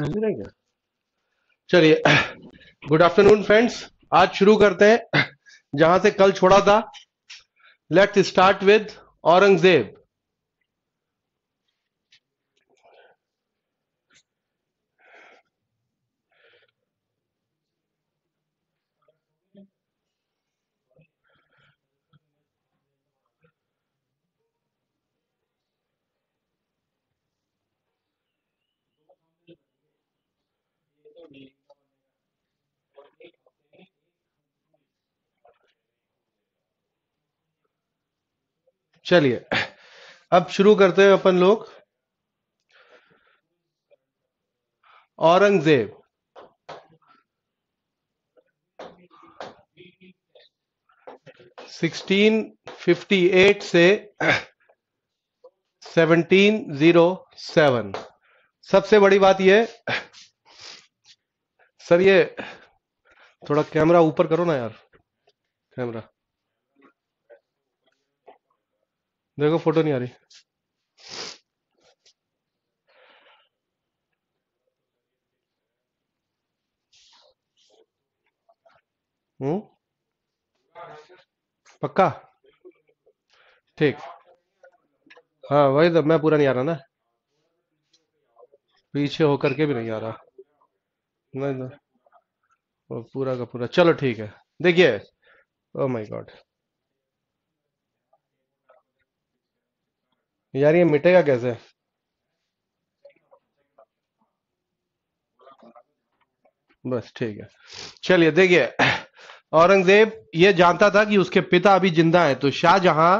क्या चलिए good afternoon friends आज शुरू करते हैं जहां से कल छोड़ा था लेट्स स्टार्ट विद औरंगजेब चलिए अब शुरू करते हैं अपन लोग औरंगजेब सिक्सटीन फिफ्टी एट से सेवनटीन जीरो सेवन सबसे बड़ी बात यह सर ये थोड़ा कैमरा ऊपर करो ना यार कैमरा देखो फोटो नहीं आ रही हम्म पक्का ठीक हाँ वही तो मैं पूरा नहीं आ रहा ना पीछे होकर के भी नहीं आ रहा नहीं ना पूरा का पूरा चलो ठीक है देखिए ओ माय गॉड यार ये मिटेगा कैसे बस ठीक है चलिए देखिए औरंगजेब ये जानता था कि उसके पिता अभी जिंदा हैं तो शाहजहां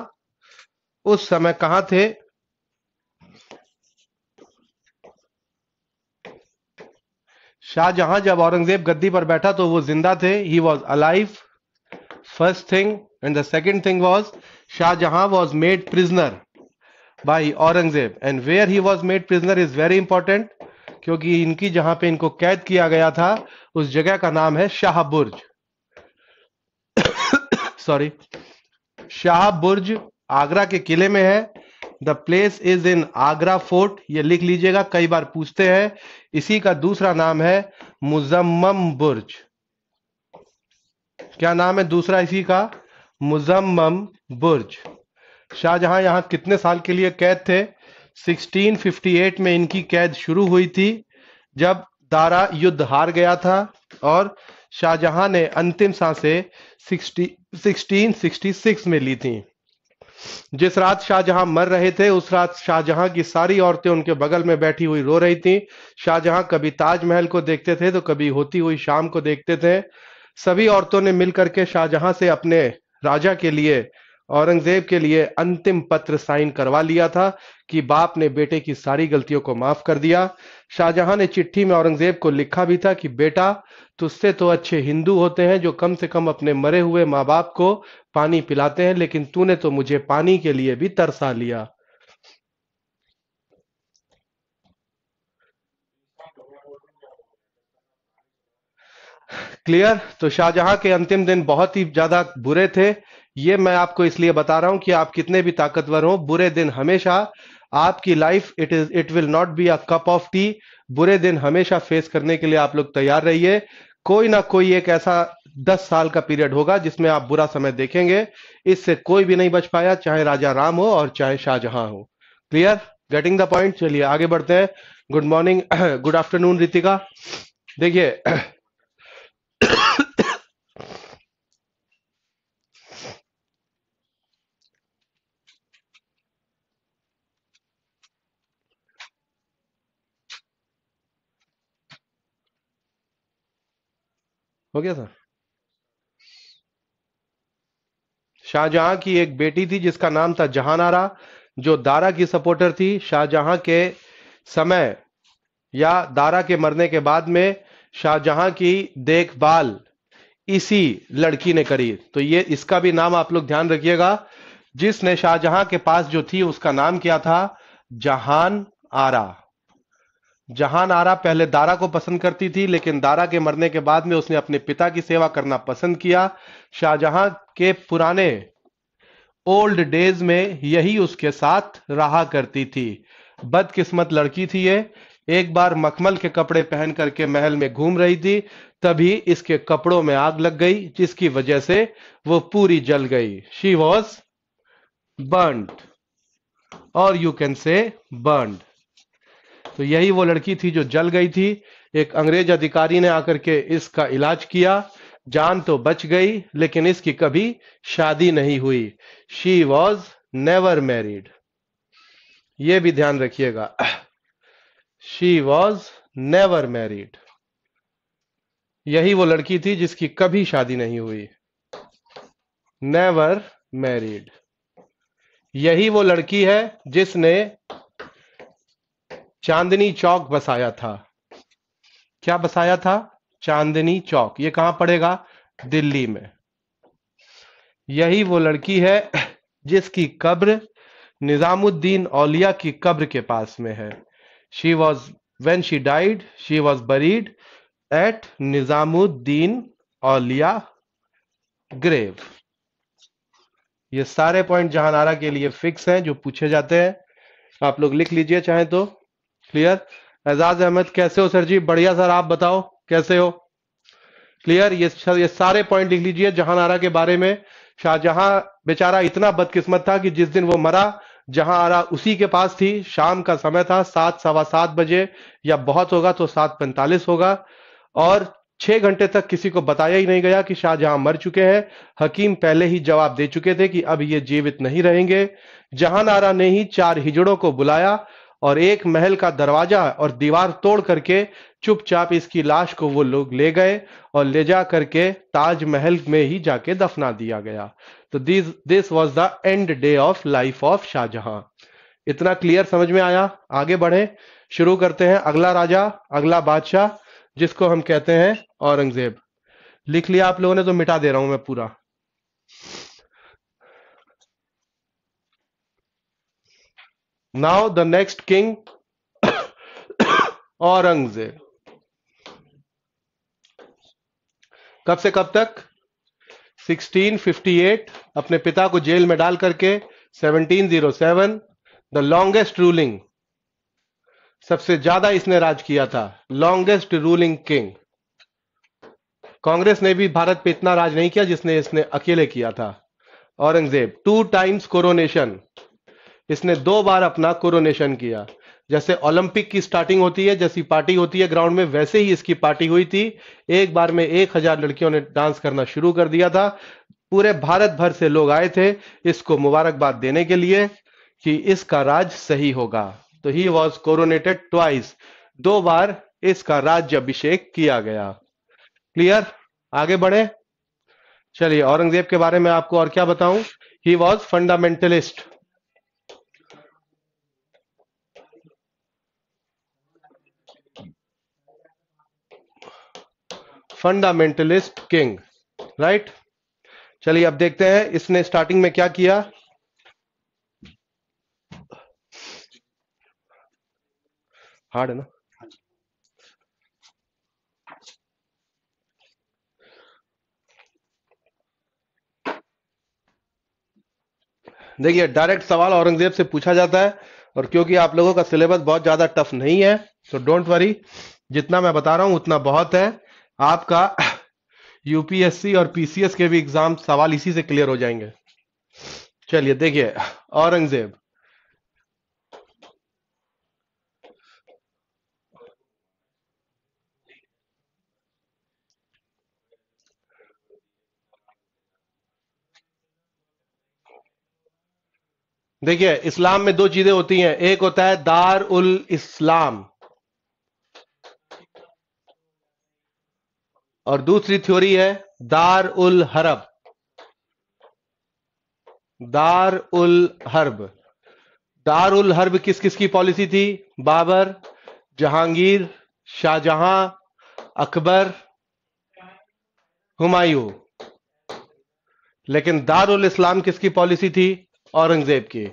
उस समय कहा थे शाहजहां जब औरंगजेब गद्दी पर बैठा तो वो जिंदा थे he was alive first thing and the second thing was Shahjahan was made prisoner by Aurangzeb and where he was made prisoner is very important क्योंकि इनकी जहां पे इनको कैद किया गया था उस जगह का नाम है शाहबुर्ज सॉरी शाहबुर्ज आगरा के किले में है the place is in Agra fort ये लिख लीजिएगा कई बार पूछते हैं इसी का दूसरा नाम है मुजम्मम बुर्ज क्या नाम है दूसरा इसी का मुजम्मम बुर्ज शाहजहां यहां कितने साल के लिए कैद थे 1658 में इनकी कैद शुरू हुई थी जब दारा युद्ध हार गया था और शाहजहां ने अंतिम सांसें 1666 में ली थी जिस रात शाहजहां मर रहे थे उस रात शाहजहां की सारी औरतें उनके बगल में बैठी हुई रो रही थीं शाहजहां कभी ताजमहल को देखते थे तो कभी होती हुई शाम को देखते थे सभी औरतों ने मिलकर के शाहजहां से अपने राजा के लिए औरंगजेब के लिए अंतिम पत्र साइन करवा लिया था कि बाप ने बेटे की सारी गलतियों को माफ कर दिया शाहजहां ने चिट्ठी में औरंगजेब को लिखा भी था कि बेटा तुझसे तो अच्छे हिंदू होते हैं जो कम से कम अपने मरे हुए माँ बाप को पानी पिलाते हैं लेकिन तूने तो मुझे पानी के लिए भी तरसा लिया क्लियर तो शाहजहां के अंतिम दिन बहुत ही ज्यादा बुरे थे ये मैं आपको इसलिए बता रहा हूं कि आप कितने भी ताकतवर हो बुरे दिन हमेशा आपकी life it is it will not be a cup of tea बुरे दिन हमेशा फेस करने के लिए आप लोग तैयार रहिए कोई ना कोई एक ऐसा दस साल का पीरियड होगा जिसमें आप बुरा समय देखेंगे इससे कोई भी नहीं बच पाया चाहे राजा राम हो और चाहे शाहजहां हो क्लियर गेटिंग द पॉइंट चलिए आगे बढ़ते हैं good morning good afternoon Ritika देखिए हो गया सर शाहजहां की एक बेटी थी जिसका नाम था जहानारा जो दारा की सपोर्टर थी शाहजहां के समय या दारा के मरने के बाद में शाहजहां की देखभाल इसी लड़की ने करी तो ये इसका भी नाम आप लोग ध्यान रखिएगा जिसने शाहजहां के पास जो थी उसका नाम क्या था जहान आरा जहां नारा पहले दारा को पसंद करती थी लेकिन दारा के मरने के बाद में उसने अपने पिता की सेवा करना पसंद किया शाहजहां के पुराने ओल्ड डेज में यही उसके साथ रहा करती थी बदकिस्मत लड़की थी ये एक बार मखमल के कपड़े पहन करके महल में घूम रही थी तभी इसके कपड़ों में आग लग गई जिसकी वजह से वो पूरी जल गई शी वॉज बर्नड और यू कैन से बर्ड तो यही वो लड़की थी जो जल गई थी एक अंग्रेज अधिकारी ने आकर के इसका इलाज किया जान तो बच गई लेकिन इसकी कभी शादी नहीं हुई शी वॉज नेवर मैरिड ये भी ध्यान रखिएगा शी वॉज नेवर मैरिड यही वो लड़की थी जिसकी कभी शादी नहीं हुई नेवर मैरिड यही वो लड़की है जिसने चांदनी चौक बसाया था क्या बसाया था चांदनी चौक ये कहां पड़ेगा दिल्ली में यही वो लड़की है जिसकी कब्र निजामुद्दीन औलिया की कब्र के पास में है she was when she died she was buried at Nizamuddin Auliya grave ये सारे पॉइंट जहानारा के लिए फिक्स हैं जो पूछे जाते हैं आप लोग लिख लीजिए चाहे तो क्लियर एजाज अहमद कैसे हो सर जी बढ़िया सर आप बताओ कैसे हो क्लियर ये ये सारे पॉइंट लिख लीजिए जहां आरा के बारे में शाहजहां बेचारा इतना बदकिस्मत था कि जिस दिन वो मरा जहां आरा उसी के पास थी शाम का समय था सात सवा सात बजे या बहुत होगा तो सात पैंतालीस होगा और छह घंटे तक किसी को बताया ही नहीं गया कि शाहजहां मर चुके हैं हकीम पहले ही जवाब दे चुके थे कि अब ये जीवित नहीं रहेंगे जहां आरा ने ही चार हिजड़ों को बुलाया और एक महल का दरवाजा और दीवार तोड़ करके चुपचाप इसकी लाश को वो लोग ले गए और ले जा करके ताजमहल में ही जाके दफना दिया गया तो this this was the end day of life of Shahjahan इतना क्लियर समझ में आया आगे बढ़े शुरू करते हैं अगला राजा अगला बादशाह जिसको हम कहते हैं औरंगजेब लिख लिया आप लोगों ने तो मिटा दे रहा हूं मैं पूरा now the next king Aurangzeb कब से कब तक 1658 अपने पिता को जेल में डाल करके 1707 द लॉन्गेस्ट रूलिंग सबसे ज्यादा इसने राज किया था लॉन्गेस्ट रूलिंग किंग कांग्रेस ने भी भारत पे इतना राज नहीं किया जिसने इसने अकेले किया था औरंगजेब टू टाइम्स कोरोनेशन इसने दो बार अपना कोरोनेशन किया जैसे ओलंपिक की स्टार्टिंग होती है जैसी पार्टी होती है ग्राउंड में वैसे ही इसकी पार्टी हुई थी एक बार में एक हजार लड़कियों ने डांस करना शुरू कर दिया था पूरे भारत भर से लोग आए थे इसको मुबारकबाद देने के लिए कि इसका राज सही होगा तो ही वॉज कोरोनेटेड ट्वाइस दो बार इसका राज्य अभिषेक किया गया क्लियर आगे बढ़े चलिए औरंगजेब के बारे में आपको और क्या बताऊं he was fundamentalist fundamentalist king right चलिए अब देखते हैं इसने स्टार्टिंग में क्या किया हार्ड है ना देखिए डायरेक्ट सवाल औरंगजेब से पूछा जाता है और क्योंकि आप लोगों का सिलेबस बहुत ज्यादा टफ नहीं है तो डोंट वरी जितना मैं बता रहा हूं उतना बहुत है आपका यूपीएससी और पीसीएस के भी एग्जाम सवाल इसी से क्लियर हो जाएंगे चलिए देखिए औरंगजेब देखिए इस्लाम में दो चीजें होती हैं एक होता है दार उल इस्लाम और दूसरी थ्योरी है दार उल हरब दार उल हर्ब दार उल हर्ब किस किस की पॉलिसी थी बाबर जहांगीर शाहजहां अकबर हुमायूं लेकिन दार उल इस्लाम किसकी पॉलिसी थी औरंगजेब की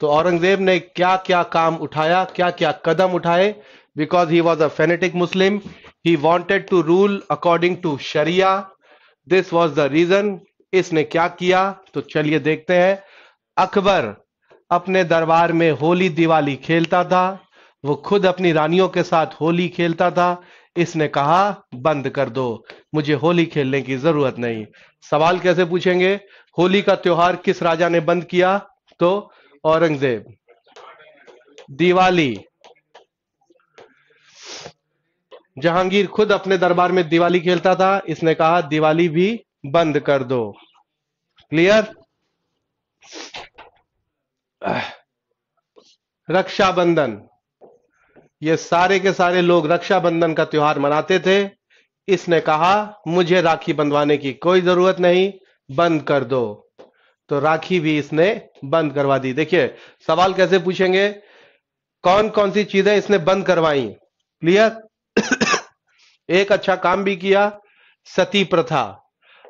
तो औरंगजेब ने क्या क्या काम उठाया क्या क्या कदम उठाए because he was a fanatic Muslim He wanted to rule according to Sharia. This was the reason. इसने क्या किया तो चलिए देखते हैं अकबर अपने दरबार में होली दिवाली खेलता था वो खुद अपनी रानियों के साथ होली खेलता था इसने कहा बंद कर दो मुझे होली खेलने की जरूरत नहीं सवाल कैसे पूछेंगे होली का त्योहार किस राजा ने बंद किया तो औरंगजेब दिवाली जहांगीर खुद अपने दरबार में दिवाली खेलता था इसने कहा दिवाली भी बंद कर दो क्लियर रक्षाबंधन ये सारे के सारे लोग रक्षाबंधन का त्योहार मनाते थे इसने कहा मुझे राखी बंधवाने की कोई जरूरत नहीं बंद कर दो तो राखी भी इसने बंद करवा दी देखिए सवाल कैसे पूछेंगे कौन कौन सी चीजें इसने बंद करवाई क्लियर एक अच्छा काम भी किया सती प्रथा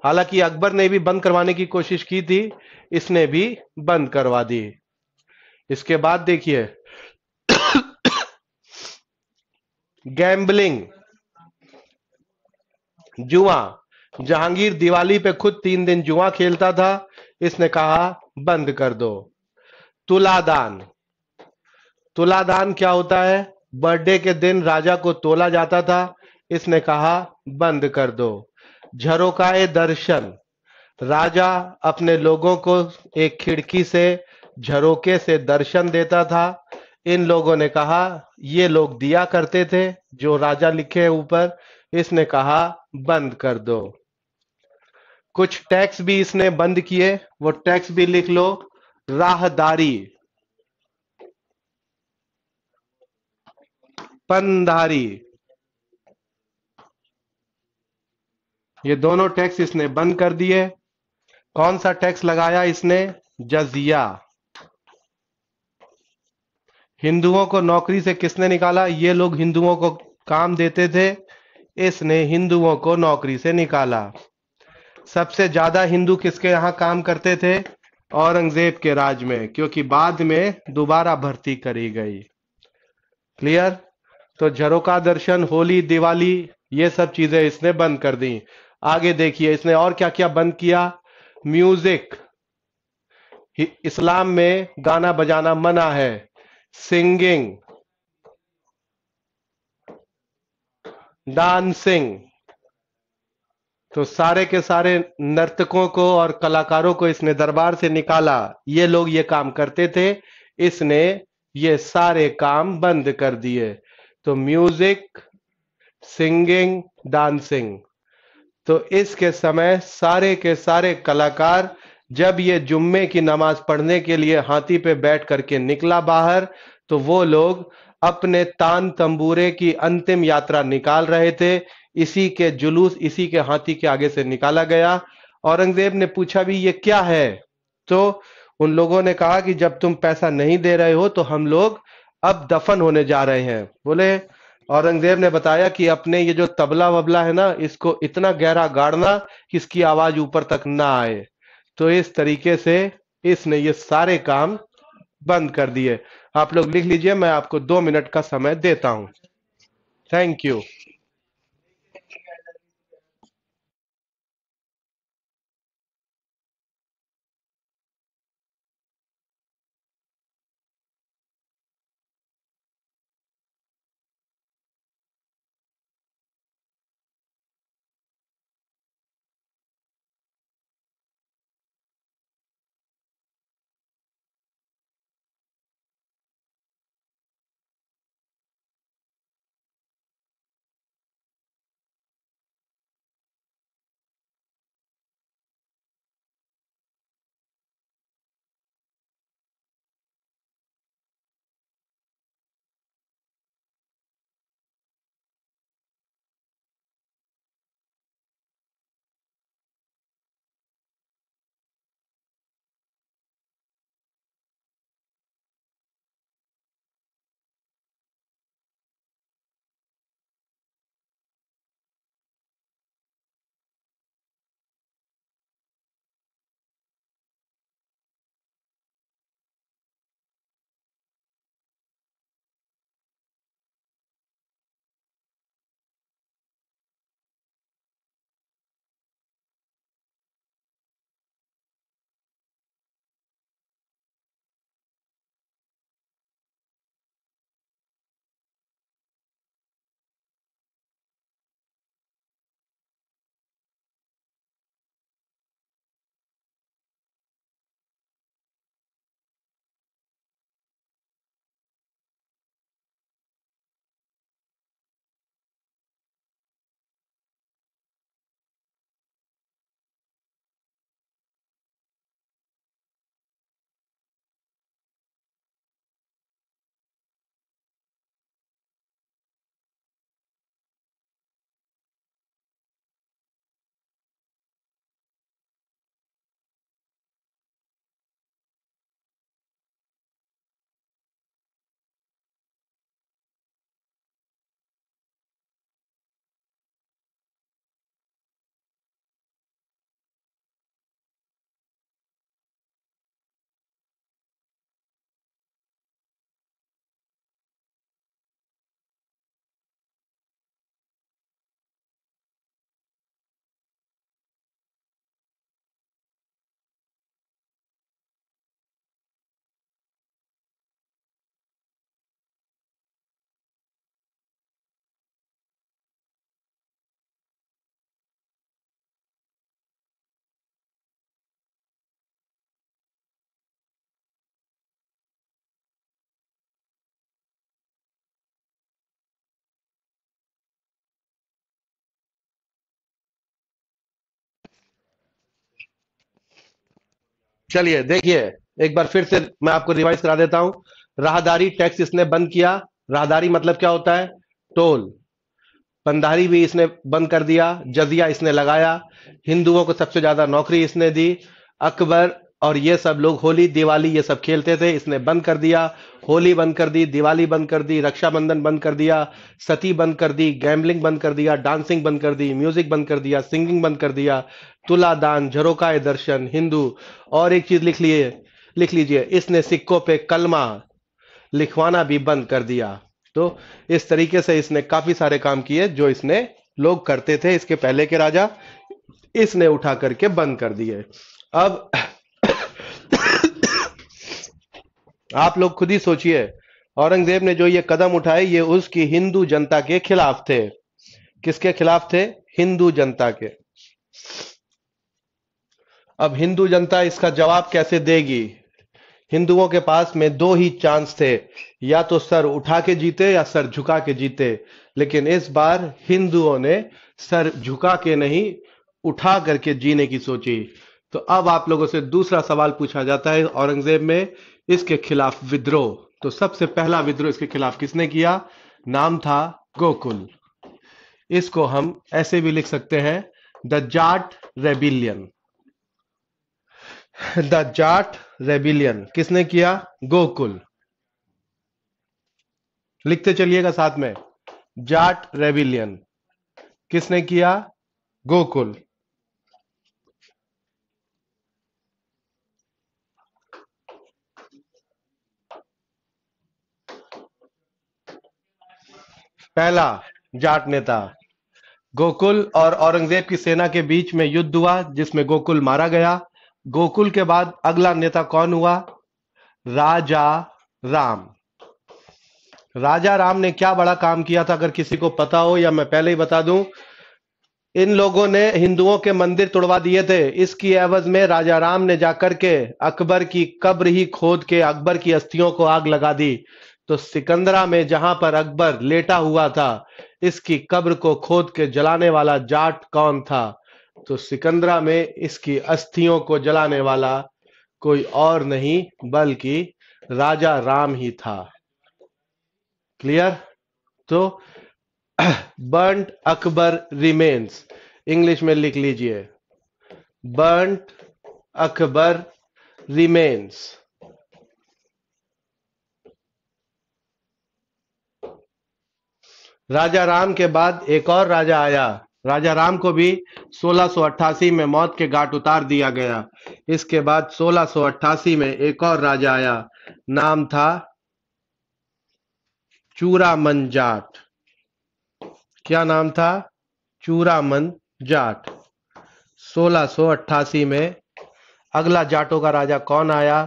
हालांकि अकबर ने भी बंद करवाने की कोशिश की थी इसने भी बंद करवा दी इसके बाद देखिए गैम्बलिंग जुआ जहांगीर दिवाली पे खुद तीन दिन जुआ खेलता था इसने कहा बंद कर दो तुलादान तुलादान क्या होता है बर्थडे के दिन राजा को तोला जाता था इसने कहा बंद कर दो झरोकाए दर्शन राजा अपने लोगों को एक खिड़की से झरोके से दर्शन देता था इन लोगों ने कहा ये लोग दिया करते थे जो राजा लिखे ऊपर इसने कहा बंद कर दो कुछ टैक्स भी इसने बंद किए वो टैक्स भी लिख लो राहदारी पंदारी ये दोनों टैक्स इसने बंद कर दिए कौन सा टैक्स लगाया इसने जजिया हिंदुओं को नौकरी से किसने निकाला ये लोग हिंदुओं को काम देते थे इसने हिंदुओं को नौकरी से निकाला सबसे ज्यादा हिंदू किसके यहां काम करते थे औरंगजेब के राज में क्योंकि बाद में दोबारा भर्ती करी गई क्लियर तो झरोका दर्शन होली दिवाली ये सब चीजें इसने बंद कर दी आगे देखिए इसने और क्या क्या बंद किया म्यूजिक इस्लाम में गाना बजाना मना है सिंगिंग डांसिंग तो सारे के सारे नर्तकों को और कलाकारों को इसने दरबार से निकाला ये लोग ये काम करते थे इसने ये सारे काम बंद कर दिए तो म्यूजिक सिंगिंग डांसिंग तो इसके समय सारे के सारे कलाकार जब ये जुम्मे की नमाज पढ़ने के लिए हाथी पे बैठ करके निकला बाहर तो वो लोग अपने तान तंबूरे की अंतिम यात्रा निकाल रहे थे इसी के जुलूस इसी के हाथी के आगे से निकाला गया औरंगजेब ने पूछा भी ये क्या है तो उन लोगों ने कहा कि जब तुम पैसा नहीं दे रहे हो तो हम लोग अब दफन होने जा रहे हैं बोले औरंगजेब ने बताया कि अपने ये जो तबला वबला है ना इसको इतना गहरा गाड़ना कि इसकी आवाज ऊपर तक ना आए तो इस तरीके से इसने ये सारे काम बंद कर दिए आप लोग लिख लीजिए मैं आपको दो मिनट का समय देता हूं थैंक यू चलिए देखिए एक बार फिर से मैं आपको रिवाइज करा देता हूं राहदारी टैक्स इसने बंद किया राहदारी मतलब क्या होता है टोल पंदारी भी इसने बंद कर दिया जजिया इसने लगाया हिंदुओं को सबसे ज्यादा नौकरी इसने दी अकबर और ये सब लोग होली दिवाली ये सब खेलते थे इसने बंद कर दिया होली बंद कर दी दिवाली बंद कर दी रक्षाबंधन बंद कर दिया सती बंद कर दी गैम्बलिंग बंद कर दिया डांसिंग बंद कर दी म्यूजिक बंद कर दिया सिंगिंग बंद कर दिया तुला दान झरोकाए दर्शन हिंदू और एक चीज लिख लिए लिख लीजिए इसने सिक्कों पे कलमा लिखवाना भी बंद कर दिया तो इस तरीके से इसने काफी सारे काम किए जो इसने लोग करते थे इसके पहले के राजा इसने उठा करके बंद कर दिए अब आप लोग खुद ही सोचिए औरंगजेब ने जो ये कदम उठाए ये उसकी हिंदू जनता के खिलाफ थे किसके खिलाफ थे हिंदू जनता के अब हिंदू जनता इसका जवाब कैसे देगी हिंदुओं के पास में दो ही चांस थे या तो सर उठा के जीते या सर झुका के जीते लेकिन इस बार हिंदुओं ने सर झुका के नहीं उठा करके जीने की सोची तो अब आप लोगों से दूसरा सवाल पूछा जाता है औरंगजेब में इसके खिलाफ विद्रोह तो सबसे पहला विद्रोह इसके खिलाफ किसने किया नाम था गोकुल इसको हम ऐसे भी लिख सकते हैं the Jat rebellion the Jat rebellion किसने किया गोकुल लिखते चलिएगा साथ में जाट रेबिलियन किसने किया गोकुल पहला जाट नेता गोकुल और औरंगजेब की सेना के बीच में युद्ध हुआ जिसमें गोकुल मारा गया गोकुल के बाद अगला नेता कौन हुआ राजा राम राजा राम ने क्या बड़ा काम किया था अगर किसी को पता हो या मैं पहले ही बता दूं इन लोगों ने हिंदुओं के मंदिर तोड़वा दिए थे इसकी एवज में राजा राम ने जाकर के अकबर की कब्र ही खोद के अकबर की अस्थियों को आग लगा दी तो सिकंदरा में जहां पर अकबर लेटा हुआ था इसकी कब्र को खोद के जलाने वाला जाट कौन था तो सिकंदरा में इसकी अस्थियों को जलाने वाला कोई और नहीं बल्कि राजा राम ही था क्लियर तो बंट अकबर रिमेन्स इंग्लिश में लिख लीजिए बंट अकबर रिमेन्स राजा राम के बाद एक और राजा आया राजा राम को भी 1688 में मौत के घाट उतार दिया गया इसके बाद 1688 में एक और राजा आया नाम था चूरामन जाट क्या नाम था चूरामन जाट 1688 में अगला जाटों का राजा कौन आया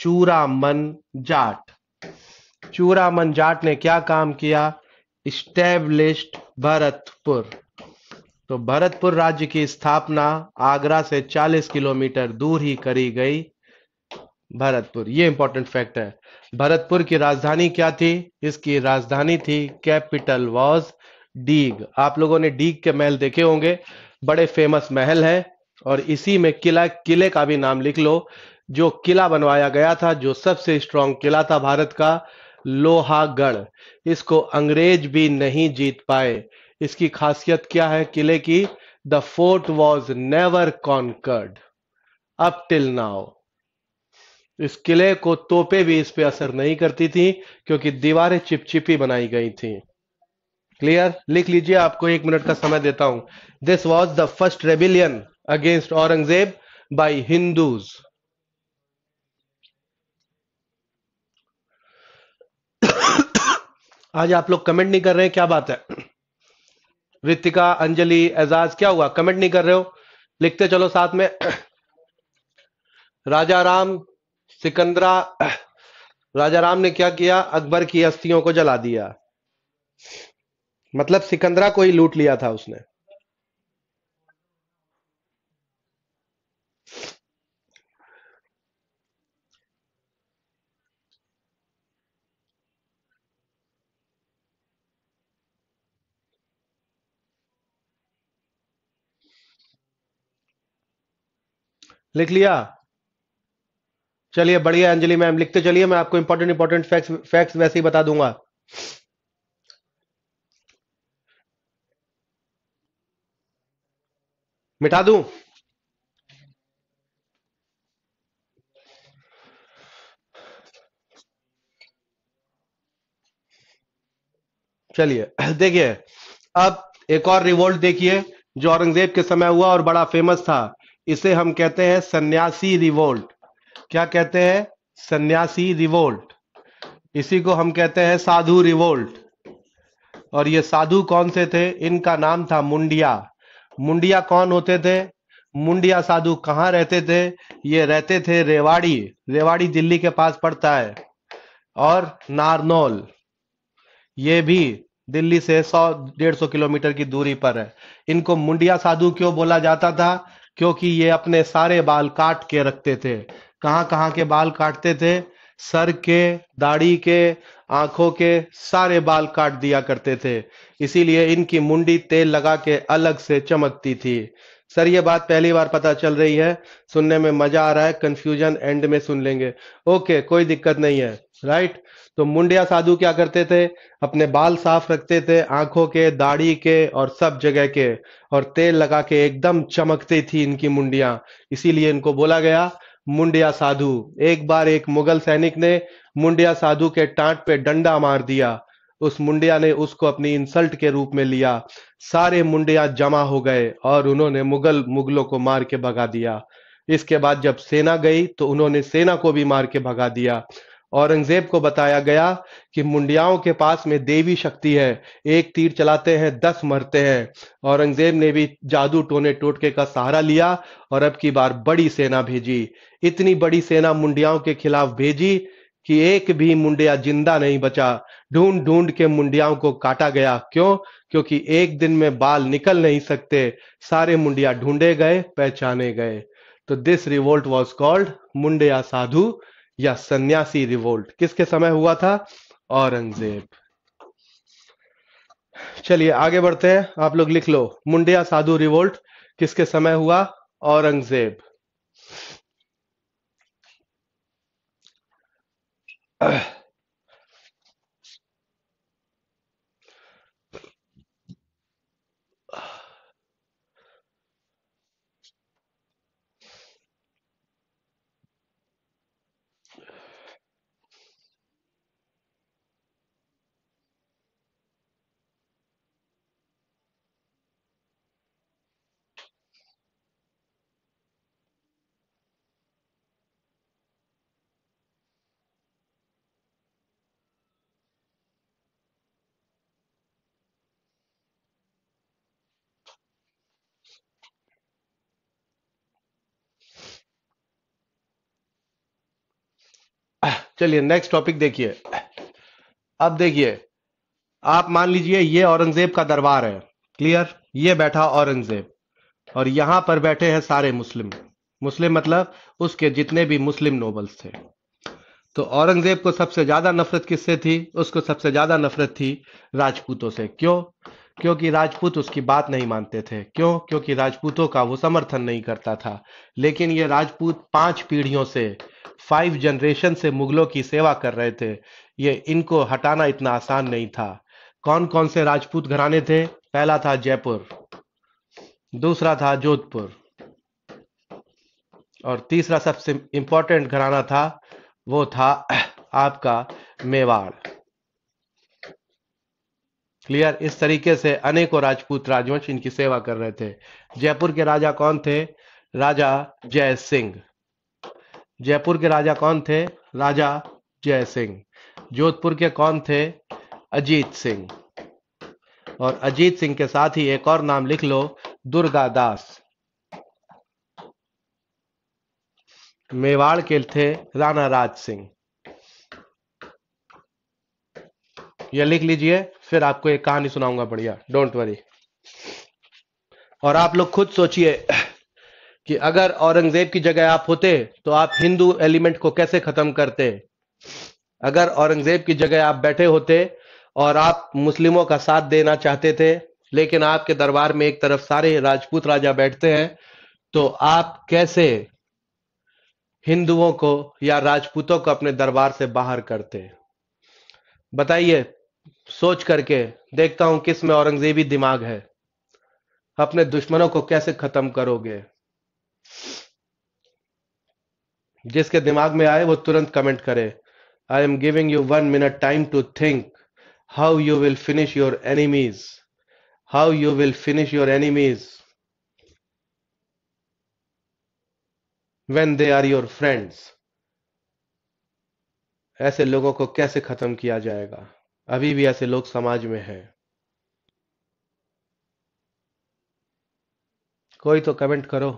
चूरामन जाट चूरामन जाट ने क्या काम किया इस्टेब्लिश्ड भरतपुर तो भरतपुर राज्य की स्थापना आगरा से 40 किलोमीटर दूर ही करी गई भरतपुर ये इंपॉर्टेंट फैक्ट है भरतपुर की राजधानी क्या थी इसकी राजधानी थी कैपिटल वॉज डीग आप लोगों ने डीग के महल देखे होंगे बड़े फेमस महल हैं और इसी में किला किले का भी नाम लिख लो जो किला बनवाया गया था जो सबसे स्ट्रांग किला था भारत का लोहागढ़ इसको अंग्रेज भी नहीं जीत पाए इसकी खासियत क्या है किले की the fort was never conquered up till now इस किले को तोपे भी इस पे असर नहीं करती थी क्योंकि दीवारें चिपचिपी बनाई गई थी क्लियर लिख लीजिए आपको एक मिनट का समय देता हूं this was the first rebellion against Aurangzeb by Hindus आज आप लोग कमेंट नहीं कर रहे हैं क्या बात है रितिका अंजलि एजाज क्या हुआ कमेंट नहीं कर रहे हो लिखते चलो साथ में राजा राम सिकंदरा राजा राम ने क्या किया अकबर की अस्थियों को जला दिया मतलब सिकंदरा को ही लूट लिया था उसने लिख लिया चलिए बढ़िया अंजलि मैम लिखते चलिए मैं आपको इंपॉर्टेंट इंपॉर्टेंट फैक्ट्स फैक्ट्स वैसे ही बता दूंगा मिटा दूं चलिए देखिए अब एक और रिवोल्ट देखिए जो औरंगजेब के समय हुआ और बड़ा फेमस था इसे हम कहते हैं सन्यासी रिवोल्ट क्या कहते हैं सन्यासी रिवोल्ट इसी को हम कहते हैं साधु रिवोल्ट और ये साधु कौन से थे इनका नाम था मुंडिया मुंडिया कौन होते थे मुंडिया साधु कहाँ रहते थे ये रहते थे रेवाड़ी रेवाड़ी दिल्ली के पास पड़ता है और नारनौल ये भी दिल्ली से 100 सौ किलोमीटर की दूरी पर है इनको मुंडिया साधु क्यों बोला जाता था क्योंकि ये अपने सारे बाल काट के रखते थे कहाँ कहाँ के बाल काटते थे सर के दाढ़ी के आंखों के सारे बाल काट दिया करते थे इसीलिए इनकी मुंडी तेल लगा के अलग से चमकती थी सर ये बात पहली बार पता चल रही है सुनने में मजा आ रहा है कंफ्यूजन एंड में सुन लेंगे ओके कोई दिक्कत नहीं है राइट तो मुंडिया साधु क्या करते थे अपने बाल साफ रखते थे आंखों के दाढ़ी के और सब जगह के और तेल लगा के एकदम चमकती थी इनकी मुंडिया इसीलिए इनको बोला गया मुंडिया साधु एक बार एक मुगल सैनिक ने मुंडिया साधु के टाट पे डंडा मार दिया उस मुंडिया ने उसको अपनी इंसल्ट के रूप में लिया सारे मुंडिया जमा हो गए और उन्होंने मुगल मुगलों को मार के भगा दिया इसके बाद जब सेना गई तो उन्होंने सेना को भी मार के भगा दिया औरंगजेब को बताया गया कि मुंडियाओं के पास में देवी शक्ति है एक तीर चलाते हैं दस मरते हैं औरंगजेब ने भी जादू टोने टोटके का सहारा लिया और अब की बार बड़ी सेना भेजी इतनी बड़ी सेना मुंडियाओं के खिलाफ भेजी कि एक भी मुंडिया जिंदा नहीं बचा ढूंढ ढूंढ के मुंडियाओं को काटा गया क्यों क्योंकि एक दिन में बाल निकल नहीं सकते सारे मुंडिया ढूंढे गए पहचाने गए तो this revolt was called Mundiya sadhu या सन्यासी रिवोल्ट किसके समय हुआ था औरंगजेब चलिए आगे बढ़ते हैं आप लोग लिख लो मुंडिया साधु रिवोल्ट किसके समय हुआ औरंगजेब Uh चलिए नेक्स्ट टॉपिक देखिए अब देखिए आप मान लीजिए ये औरंगजेब का दरबार है क्लियर ये बैठा औरंगजेब और यहां पर बैठे हैं सारे मुस्लिम मुस्लिम मतलब उसके जितने भी मुस्लिम नोबल्स थे तो औरंगजेब को सबसे ज्यादा नफरत किससे थी उसको सबसे ज्यादा नफरत थी राजपूतों से क्यों क्योंकि राजपूत उसकी बात नहीं मानते थे क्यों क्योंकि राजपूतों का वो समर्थन नहीं करता था लेकिन ये राजपूत पांच पीढ़ियों से फाइव जनरेशन से मुगलों की सेवा कर रहे थे ये इनको हटाना इतना आसान नहीं था कौन कौन से राजपूत घराने थे पहला था जयपुर दूसरा था जोधपुर और तीसरा सबसे इंपॉर्टेंट घराना था वो था आपका मेवाड़ क्लियर इस तरीके से अनेकों राजपूत राजवंश इनकी सेवा कर रहे थे जयपुर के राजा कौन थे राजा जय सिंह जयपुर के राजा कौन थे राजा जय सिंह जोधपुर के कौन थे अजीत सिंह और अजीत सिंह के साथ ही एक और नाम लिख लो दुर्गा दास मेवाड़ के थे राणा राज सिंह यह लिख लीजिए फिर आपको एक कहानी सुनाऊंगा बढ़िया डोंट वरी और आप लोग खुद सोचिए कि अगर औरंगजेब की जगह आप होते तो आप हिंदू एलिमेंट को कैसे खत्म करते अगर औरंगजेब की जगह आप बैठे होते और आप मुस्लिमों का साथ देना चाहते थे लेकिन आपके दरबार में एक तरफ सारे राजपूत राजा बैठते हैं तो आप कैसे हिंदुओं को या राजपूतों को अपने दरबार से बाहर करते बताइए सोच करके देखता हूं किस में औरंगजेबी दिमाग है अपने दुश्मनों को कैसे खत्म करोगे जिसके दिमाग में आए वो तुरंत कमेंट करे I am giving you one minute time to think how you will finish your enemies how you will finish your enemies when they are your friends ऐसे लोगों को कैसे खत्म किया जाएगा अभी भी ऐसे लोग समाज में हैं कोई तो कमेंट करो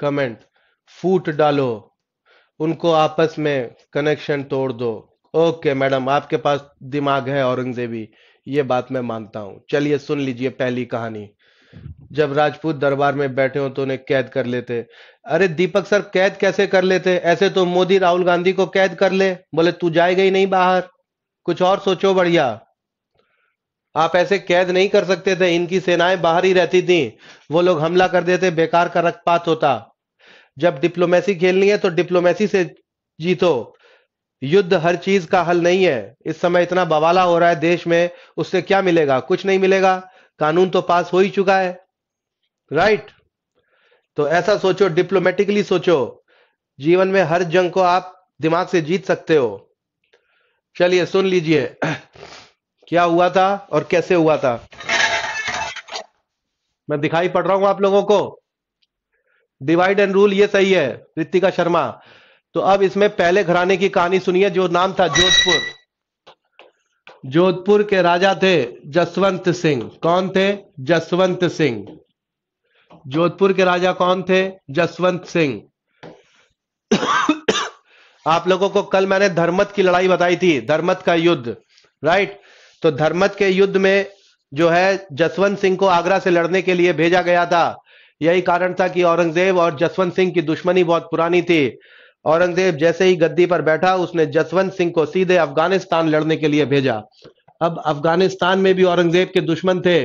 कमेंट फूट डालो उनको आपस में कनेक्शन तोड़ दो ओके मैडम आपके पास दिमाग है औरंगजेबी ये बात मैं मानता हूं चलिए सुन लीजिए पहली कहानी जब राजपूत दरबार में बैठे हो तो उन्हें कैद कर लेते अरे दीपक सर कैद कैसे कर लेते ऐसे तो मोदी राहुल गांधी को कैद कर ले बोले तू जाएगा ही नहीं बाहर कुछ और सोचो बढ़िया आप ऐसे कैद नहीं कर सकते थे इनकी सेनाएं बाहर ही रहती थी वो लोग हमला कर देते बेकार का रक्तपात होता जब डिप्लोमेसी खेलनी है तो डिप्लोमेसी से जीतो युद्ध हर चीज का हल नहीं है इस समय इतना बवाला हो रहा है देश में उससे क्या मिलेगा कुछ नहीं मिलेगा कानून तो पास हो ही चुका है राइट तो ऐसा सोचो डिप्लोमेटिकली सोचो जीवन में हर जंग को आप दिमाग से जीत सकते हो चलिए सुन लीजिए क्या हुआ था और कैसे हुआ था मैं दिखाई पड़ रहा हूं आप लोगों को डिवाइड एंड रूल ये सही है रितिका शर्मा तो अब इसमें पहले घराने की कहानी सुनिए जो नाम था जोधपुर जोधपुर के राजा थे जसवंत सिंह कौन थे जसवंत सिंह जोधपुर के राजा कौन थे जसवंत सिंह आप लोगों को कल मैंने धर्मत की लड़ाई बताई थी धर्मत का युद्ध राइट तो धर्मत के युद्ध में जो है जसवंत सिंह को आगरा से लड़ने के लिए भेजा गया था यही कारण था कि औरंगजेब और जसवंत सिंह की दुश्मनी बहुत पुरानी थी औरंगजेब जैसे ही गद्दी पर बैठा उसने जसवंत सिंह को सीधे अफगानिस्तान लड़ने के लिए भेजा अब अफगानिस्तान में भी औरंगजेब के दुश्मन थे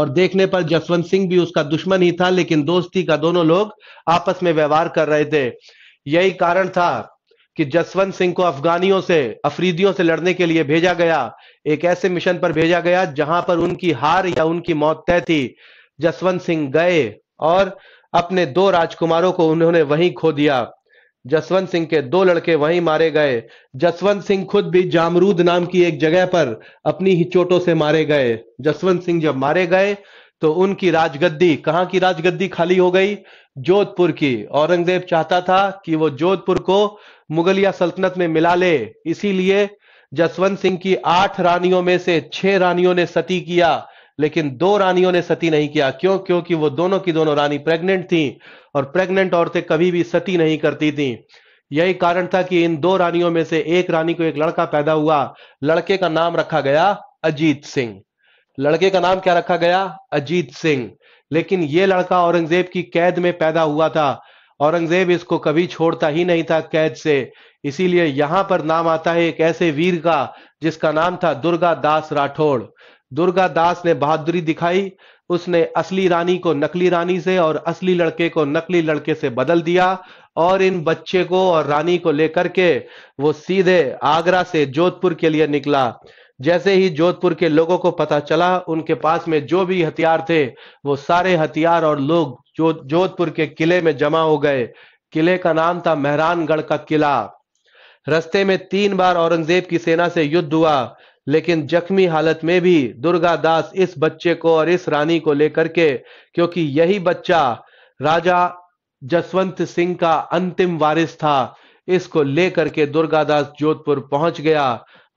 और देखने पर जसवंत सिंह भी उसका दुश्मन ही था लेकिन दोस्ती का दोनों लोग आपस में व्यवहार कर रहे थे यही कारण था कि जसवंत सिंह को अफगानियों से अफरीदियों से लड़ने के लिए भेजा गया एक ऐसे मिशन पर भेजा गया जहां पर उनकी हार या उनकी मौत तय थी जसवंत सिंह गए और अपने दो राजकुमारों को उन्होंने वहीं खो दिया जसवंत सिंह के दो लड़के वहीं मारे गए जसवंत सिंह खुद भी जामरूद नाम की एक जगह पर अपनी ही चोटों से मारे गए जसवंत सिंह जब मारे गए तो उनकी राजगद्दी कहां की राजगद्दी खाली हो गई जोधपुर की औरंगजेब चाहता था कि वो जोधपुर को मुगलिया सल्तनत में मिला ले इसीलिए जसवंत सिंह की आठ रानियों में से छह रानियों ने सती किया लेकिन दो रानियों ने सती नहीं किया क्यों क्योंकि वो दोनों की दोनों रानी प्रेग्नेंट थी और प्रेग्नेंट औरतें कभी भी सती नहीं करती थी यही कारण था कि इन दो रानियों में से एक रानी को एक लड़का पैदा हुआ लड़के का नाम रखा गया अजीत सिंह लड़के का नाम क्या रखा गया अजीत सिंह लेकिन ये लड़का औरंगजेब की कैद में पैदा हुआ था औरंगजेब इसको कभी छोड़ता ही नहीं था कैद से इसीलिए यहां पर नाम आता है एक ऐसे वीर का जिसका नाम था दुर्गा दास राठौड़ दुर्गा दास ने बहादुरी दिखाई उसने असली रानी को नकली रानी से और असली लड़के को नकली लड़के से बदल दिया और इन बच्चे को और रानी को लेकर के वो सीधे आगरा से जोधपुर के लिए निकला जैसे ही जोधपुर के लोगों को पता चला उनके पास में जो भी हथियार थे वो सारे हथियार और लोग जो जोधपुर के किले में जमा हो गए किले का नाम था मेहरानगढ़ का किला रस्ते में तीन बार औरंगजेब की सेना से युद्ध हुआ लेकिन जख्मी हालत में भी दुर्गा दास इस बच्चे को और इस रानी को लेकर के क्योंकि यही बच्चा राजा जसवंत सिंह का अंतिम वारिस था इसको लेकर के दास जोधपुर पहुंच गया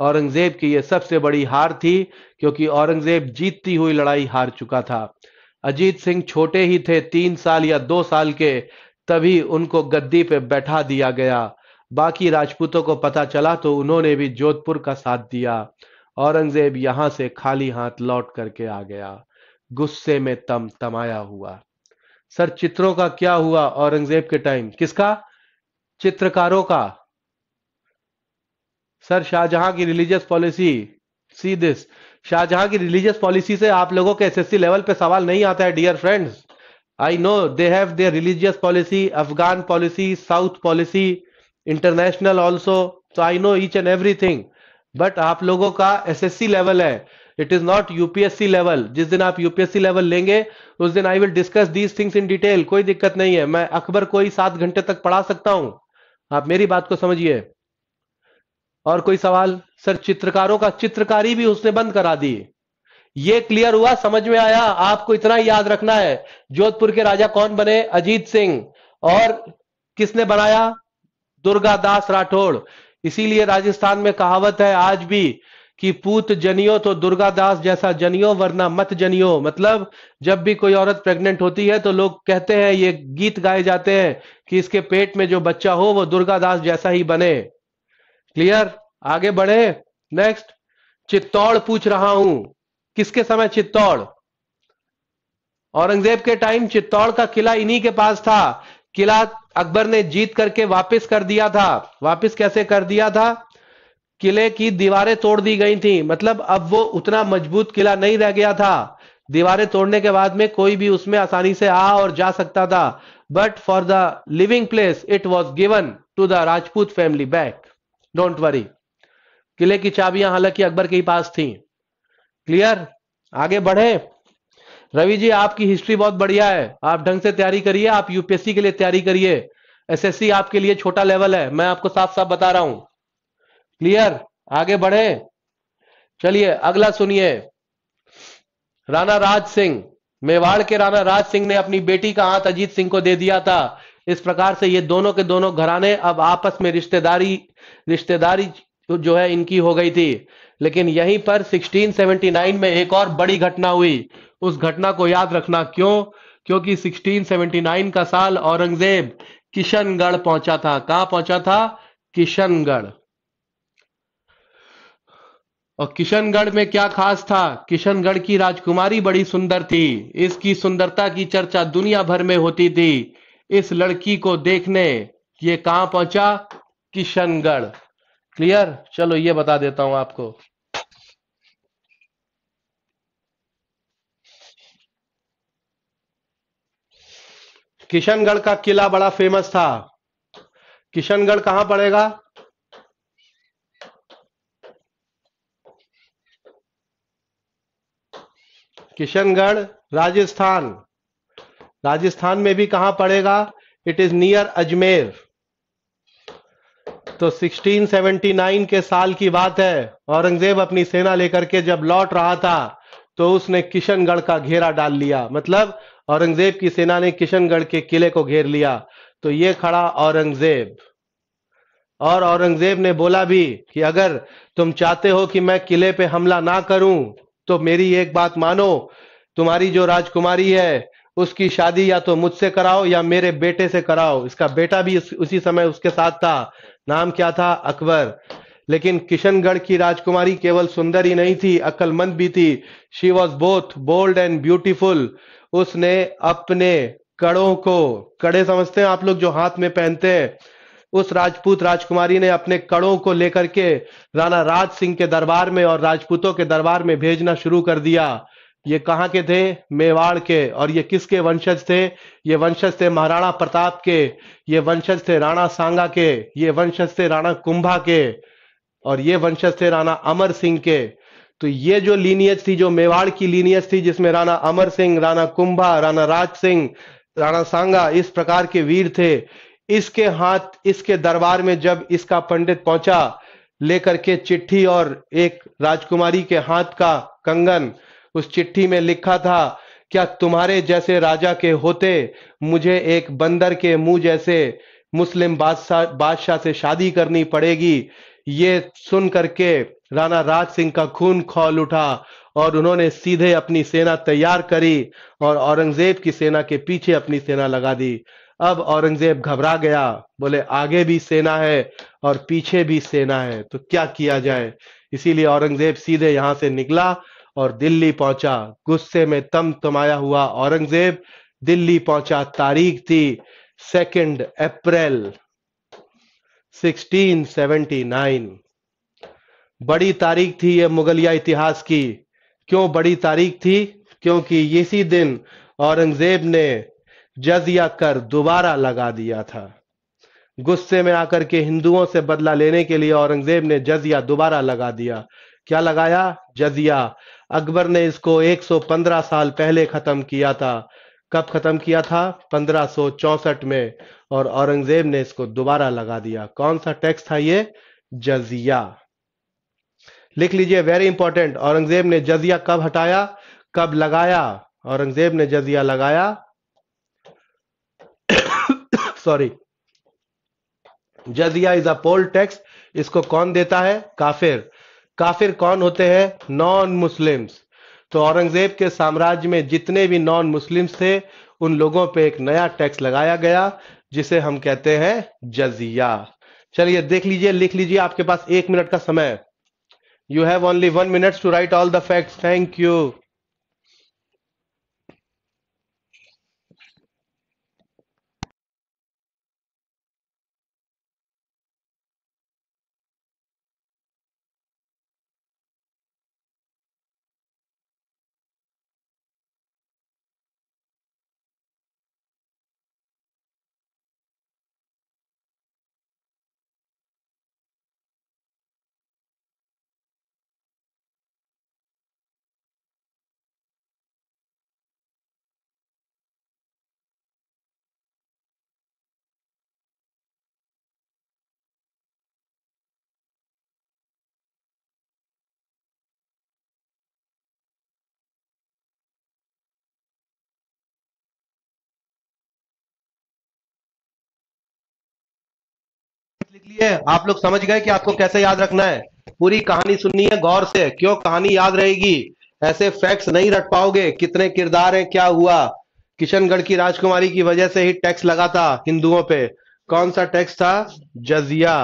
औरंगजेब की यह सबसे बड़ी हार थी क्योंकि औरंगजेब जीतती हुई लड़ाई हार चुका था अजीत सिंह छोटे ही थे तीन साल या दो साल के तभी उनको गद्दी पे बैठा दिया गया बाकी राजपूतों को पता चला तो उन्होंने भी जोधपुर का साथ दिया औरंगजेब यहां से खाली हाथ लौट करके आ गया गुस्से में तम तमाया हुआ सर चित्रों का क्या हुआ औरंगजेब के टाइम किसका चित्रकारों का सर शाहजहां की religious policy see this Shahjahan की रिलीजियस पॉलिसी से आप लोगों के एसएससी लेवल पे सवाल नहीं आता है dear friends I know they have their religious policy Afghan policy south policy international also तो I know each and everything but आप लोगों का एसएससी लेवल है it is not UPSC level जिस दिन आप यूपीएससी लेवल लेंगे उस दिन I will discuss these things in detail कोई दिक्कत नहीं है मैं अकबर को ही सात घंटे तक पढ़ा सकता हूं आप मेरी बात को समझिए और कोई सवाल सर चित्रकारों का चित्रकारी भी उसने बंद करा दी ये क्लियर हुआ समझ में आया आपको इतना याद रखना है जोधपुर के राजा कौन बने अजीत सिंह और किसने बनाया दुर्गा दास राठौड़ इसीलिए राजस्थान में कहावत है आज भी कि पूत जनियो तो दुर्गा दास जैसा जनियो वरना मत जनियो मतलब जब भी कोई औरत प्रेग्नेंट होती है तो लोग कहते हैं ये गीत गाए जाते हैं कि इसके पेट में जो बच्चा हो वो दुर्गा दास जैसा ही बने क्लियर आगे बढ़े नेक्स्ट चित्तौड़ पूछ रहा हूं किसके समय चित्तौड़ औरंगजेब के टाइम चित्तौड़ का किला इन्हीं के पास था किला अकबर ने जीत करके वापस कर दिया था वापस कैसे कर दिया था किले की दीवारें तोड़ दी गई थी मतलब अब वो उतना मजबूत किला नहीं रह गया था दीवारें तोड़ने के बाद में कोई भी उसमें आसानी से आ और जा सकता था but for the living place it was given to the Rajput family back don't worry किले की चाबियां हालांकि अकबर के ही पास थी क्लियर आगे बढ़े रवि जी आपकी हिस्ट्री बहुत बढ़िया है आप ढंग से तैयारी करिए आप यूपीएससी के लिए तैयारी करिए एसएससी आपके लिए छोटा लेवल है मैं आपको साफ साफ बता रहा हूं क्लियर आगे बढ़े चलिए अगला सुनिए राणा राज सिंह मेवाड़ के राणा राज सिंह ने अपनी बेटी का हाथ अजीत सिंह को दे दिया था इस प्रकार से ये दोनों के दोनों घराने अब आपस में रिश्तेदारी रिश्तेदारी जो है इनकी हो गई थी लेकिन यहीं पर 1679 में एक और बड़ी घटना हुई उस घटना को याद रखना क्यों क्योंकि 1679 का साल औरंगजेब किशनगढ़ पहुंचा था कहां पहुंचा था किशनगढ़ और किशनगढ़ में क्या खास था किशनगढ़ की राजकुमारी बड़ी सुंदर थी इसकी सुंदरता की चर्चा दुनिया भर में होती थी इस लड़की को देखने ये कहां पहुंचा किशनगढ़ क्लियर चलो ये बता देता हूं आपको किशनगढ़ का किला बड़ा फेमस था किशनगढ़ कहां पड़ेगा किशनगढ़ राजस्थान राजस्थान में भी कहां पड़ेगा इट इज नियर अजमेर तो 1679 के साल की बात है औरंगजेब अपनी सेना लेकर के जब लौट रहा था तो उसने किशनगढ़ का घेरा डाल लिया मतलब औरंगजेब की सेना ने किशनगढ़ के किले को घेर लिया तो ये खड़ा औरंगजेब और औरंगजेब ने बोला भी कि अगर तुम चाहते हो कि मैं किले पे हमला ना करूं तो मेरी एक बात मानो तुम्हारी जो राजकुमारी है उसकी शादी या तो मुझसे कराओ या मेरे बेटे से कराओ इसका बेटा भी उसी समय उसके साथ था नाम क्या था अकबर लेकिन किशनगढ़ की राजकुमारी केवल सुंदर ही नहीं थी अक्लमंद भी थी she was both bold and beautiful उसने अपने कड़ों को कड़े समझते हैं आप लोग जो हाथ में पहनते हैं उस राजपूत राजकुमारी ने अपने कड़ों को लेकर के राणा राज सिंह के दरबार में और राजपूतों के दरबार में भेजना शुरू कर दिया ये कहाँ के थे मेवाड़ के और ये किसके वंशज थे ये वंशज थे महाराणा प्रताप के ये वंशज थे राणा सांगा के ये वंशज थे राणा कुंभा के और ये वंशज थे राणा अमर सिंह के तो ये जो लीनियज थी जो मेवाड़ की लीनियज थी जिसमें राणा अमर सिंह राणा कुंभा राणा राज सिंह राणा सांगा इस प्रकार के वीर थे इसके हाथ इसके दरबार में जब इसका पंडित पहुंचा लेकर के चिट्ठी और एक राजकुमारी के हाथ का कंगन उस चिट्ठी में लिखा था क्या तुम्हारे जैसे राजा के होते मुझे एक बंदर के मुंह जैसे मुस्लिम बादशाह बादशाह से शादी करनी पड़ेगी ये सुन करके राणा राज सिंह का खून खोल उठा और उन्होंने सीधे अपनी सेना तैयार करी और औरंगजेब की सेना के पीछे अपनी सेना लगा दी अब औरंगजेब घबरा गया बोले आगे भी सेना है और पीछे भी सेना है तो क्या किया जाए इसीलिए औरंगजेब सीधे यहां से निकला और दिल्ली पहुंचा गुस्से में तम तमाया हुआ औरंगजेब दिल्ली पहुंचा तारीख थी सेकेंड अप्रैल 1679 बड़ी तारीख थी यह मुगलिया इतिहास की क्यों बड़ी तारीख थी क्योंकि इसी दिन औरंगजेब ने जजिया कर दोबारा लगा दिया था गुस्से में आकर के हिंदुओं से बदला लेने के लिए औरंगजेब ने जजिया दोबारा लगा दिया क्या लगाया जजिया अकबर ने इसको 115 साल पहले खत्म किया था कब खत्म किया था 1564 में और औरंगजेब ने इसको दोबारा लगा दिया कौन सा टैक्स था ये जजिया लिख लीजिए वेरी इंपॉर्टेंट औरंगजेब ने जजिया कब हटाया कब लगाया औरंगजेब ने जजिया लगाया sorry jizya is a poll tax इसको कौन देता है काफिर काफिर कौन होते हैं नॉन मुस्लिम्स तो औरंगजेब के साम्राज्य में जितने भी नॉन मुस्लिम्स थे उन लोगों पे एक नया टैक्स लगाया गया जिसे हम कहते हैं जजिया चलिए देख लीजिए लिख लीजिए आपके पास एक मिनट का समय you have only one minute to write all the facts thank you लिख ली है आप लोग समझ गए कि आपको कैसे याद रखना है पूरी कहानी सुननी है गौर से क्यों कहानी याद रहेगी ऐसे फैक्ट्स नहीं रट पाओगे कितने किरदार हैं क्या हुआ किशनगढ़ की राजकुमारी की वजह से ही टैक्स लगा था हिंदुओं पे कौन सा टैक्स था जजिया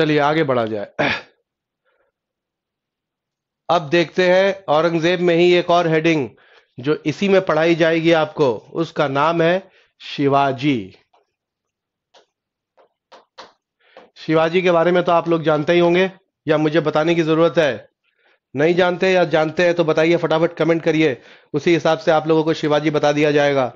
चलिए आगे बढ़ा जाए अब देखते हैं औरंगजेब में ही एक और हेडिंग जो इसी में पढ़ाई जाएगी आपको उसका नाम है शिवाजी शिवाजी के बारे में तो आप लोग जानते ही होंगे या मुझे बताने की जरूरत है नहीं जानते या जानते हैं तो बताइए फटाफट कमेंट करिए उसी हिसाब से आप लोगों को शिवाजी बता दिया जाएगा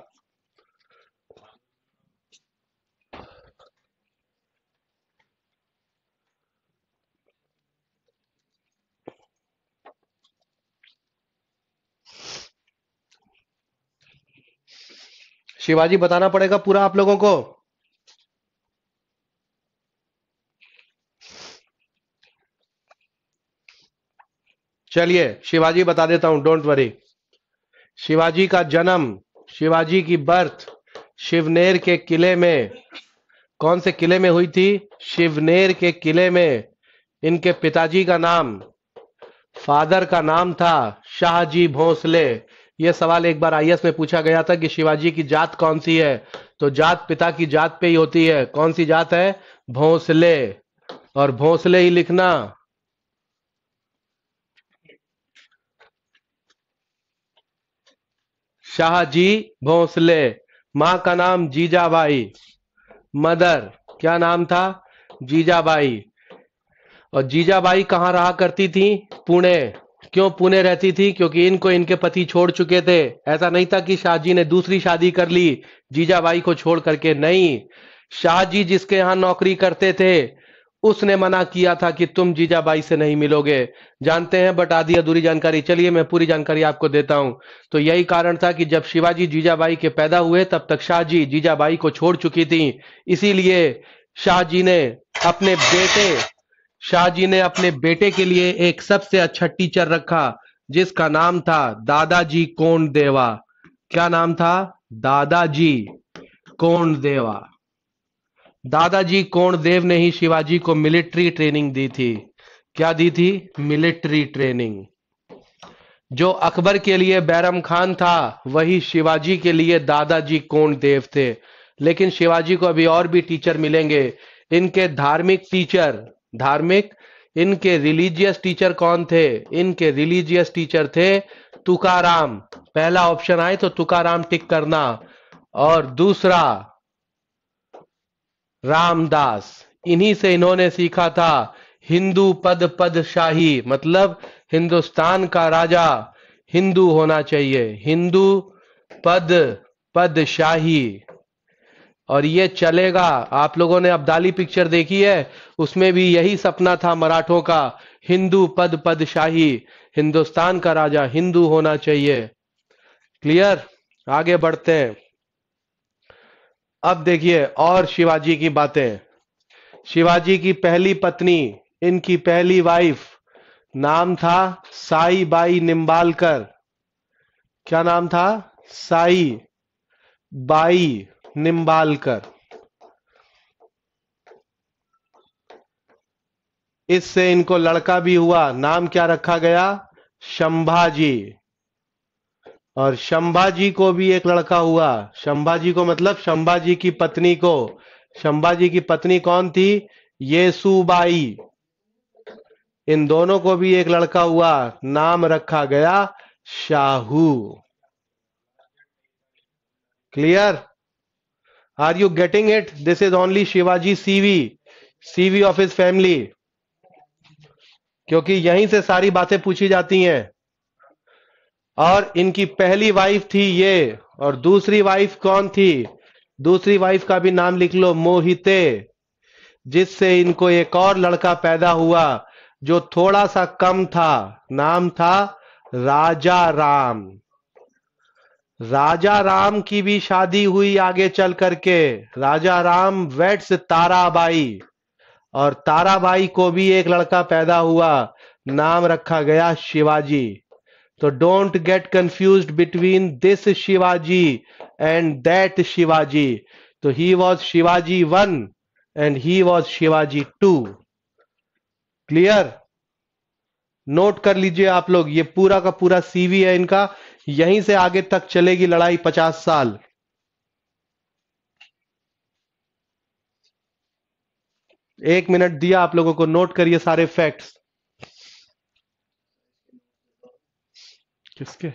शिवाजी बताना पड़ेगा पूरा आप लोगों को चलिए शिवाजी बता देता हूं डोंट वरी शिवाजी का जन्म शिवाजी की बर्थ शिवनेर के किले में कौन से किले में हुई थी शिवनेर के किले में इनके पिताजी का नाम फादर का नाम था शाहजी भोसले यह सवाल एक बार आईएएस में पूछा गया था कि शिवाजी की जात कौन सी है तो जात पिता की जात पे ही होती है कौन सी जात है भोंसले और भोंसले ही लिखना शाहजी भोंसले मां का नाम जीजाबाई मदर क्या नाम था जीजाबाई और जीजाबाई कहाँ रहा करती थी पुणे क्यों पुणे रहती थी क्योंकि इनको इनके पति छोड़ चुके थे ऐसा नहीं था कि शाहजी ने दूसरी शादी कर ली जीजाबाई को छोड़ करके नहीं शाहजी जिसके यहां नौकरी करते थे उसने मना किया था कि तुम जीजाबाई से नहीं मिलोगे जानते हैं बट आधी अधूरी जानकारी चलिए मैं पूरी जानकारी आपको देता हूं तो यही कारण था कि जब शिवाजी जीजाबाई के पैदा हुए तब तक शाहजी जीजाबाई को छोड़ चुकी थी इसीलिए शाहजी ने अपने बेटे शाहजी ने अपने बेटे के लिए एक सबसे अच्छा टीचर रखा जिसका नाम था दादाजी कोंड देवा क्या नाम था दादाजी कोंड देवा दादाजी कोंड देव ने ही शिवाजी को मिलिट्री ट्रेनिंग दी थी क्या दी थी मिलिट्री ट्रेनिंग जो अकबर के लिए बैरम खान था वही शिवाजी के लिए दादाजी कोंड देव थे लेकिन शिवाजी को अभी और भी टीचर मिलेंगे इनके धार्मिक टीचर धार्मिक इनके रिलीजियस टीचर कौन थे इनके रिलीजियस टीचर थे तुकाराम पहला ऑप्शन आए तो तुकाराम टिक करना और दूसरा रामदास इन्हीं से इन्होंने सीखा था हिंदू पद पद शाही मतलब हिंदुस्तान का राजा हिंदू होना चाहिए हिंदू पद पद शाही और ये चलेगा आप लोगों ने अब्दाली पिक्चर देखी है उसमें भी यही सपना था मराठों का हिंदू पद पद शाही हिंदुस्तान का राजा हिंदू होना चाहिए क्लियर आगे बढ़ते हैं अब देखिए और शिवाजी की बातें शिवाजी की पहली पत्नी इनकी पहली वाइफ नाम था साई बाई निम्बालकर क्या नाम था साई बाई निम्बालकर इससे इनको लड़का भी हुआ नाम क्या रखा गया शंभाजी और शंभाजी को भी एक लड़का हुआ शंभाजी को मतलब शंभाजी की पत्नी को शंभाजी की पत्नी कौन थी येसुबाई इन दोनों को भी एक लड़का हुआ नाम रखा गया Shahu clear are you getting it this is only Shivaji CV CV of his family क्योंकि यहीं से सारी बातें पूछी जाती हैं और इनकी पहली वाइफ थी ये और दूसरी वाइफ कौन थी दूसरी वाइफ का भी नाम लिख लो मोहिते जिससे इनको एक और लड़का पैदा हुआ जो थोड़ा सा कम था नाम था राजा राम राजा राम की भी शादी हुई आगे चल करके राजा राम वेट्स ताराबाई और ताराबाई को भी एक लड़का पैदा हुआ नाम रखा गया शिवाजी तो don't get confuse between this Shivaji and that Shivaji तो he was Shivaji one and he was Shivaji two clear note कर लीजिए आप लोग ये पूरा का पूरा सीवी है इनका यहीं से आगे तक चलेगी लड़ाई पचास साल एक मिनट दिया आप लोगों को नोट करिए सारे फैक्ट्स किसके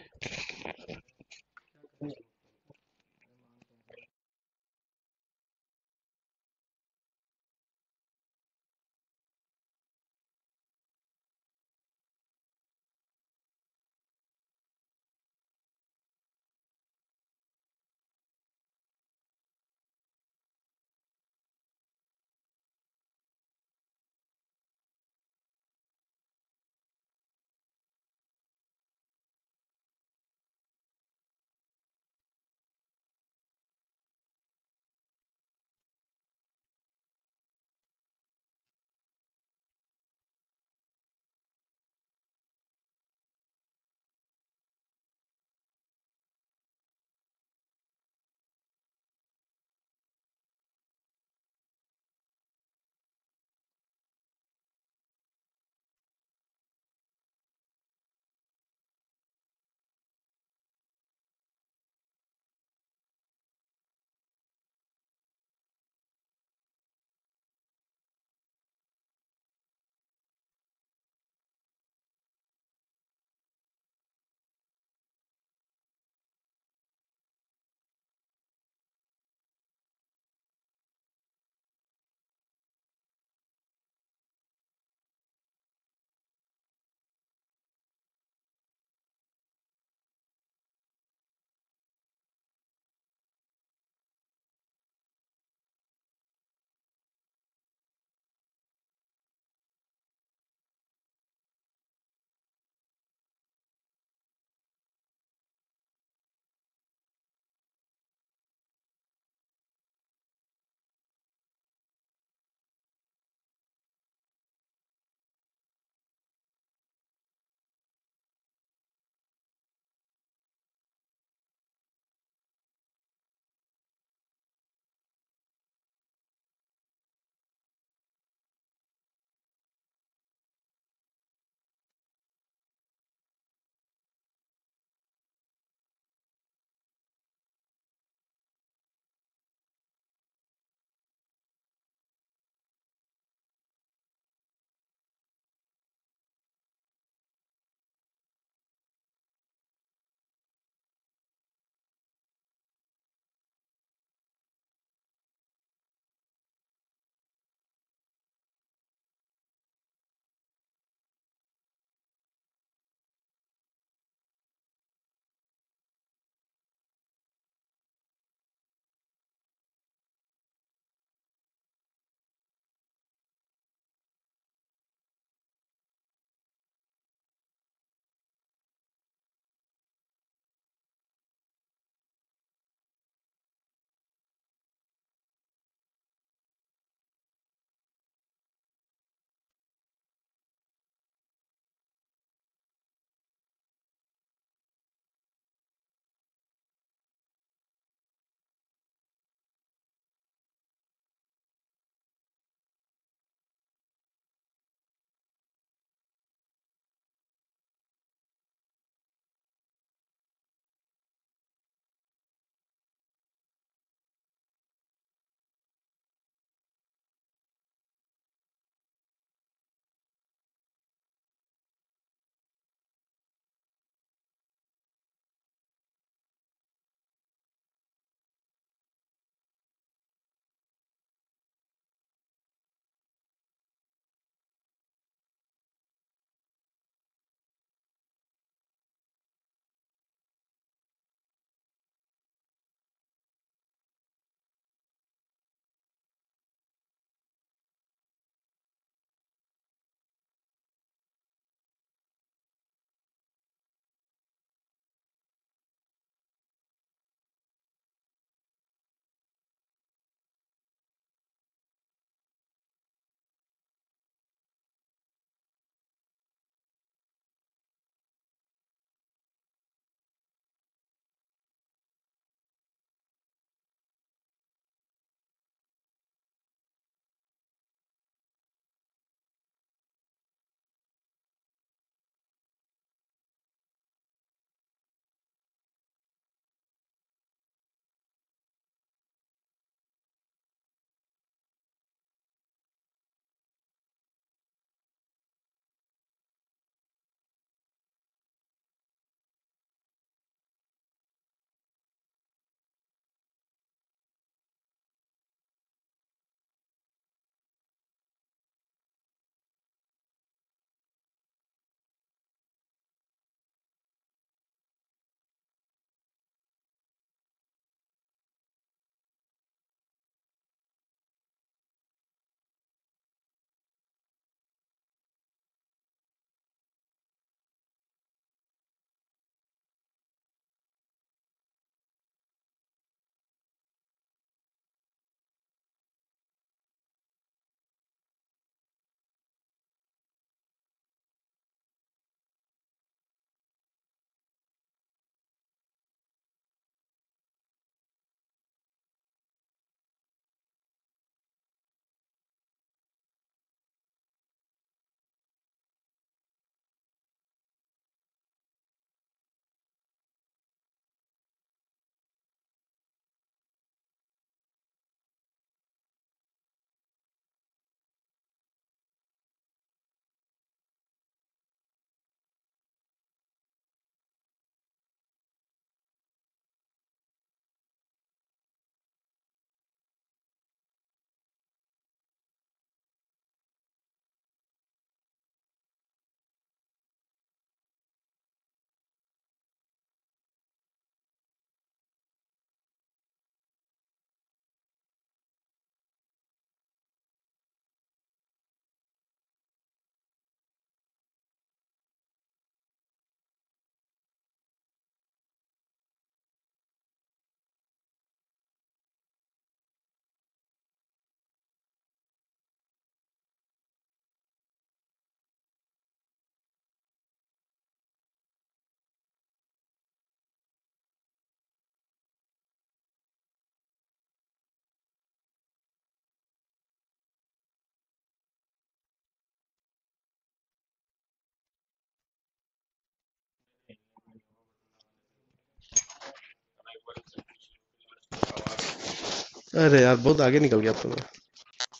अरे यार बहुत आगे निकल गया तुमने तो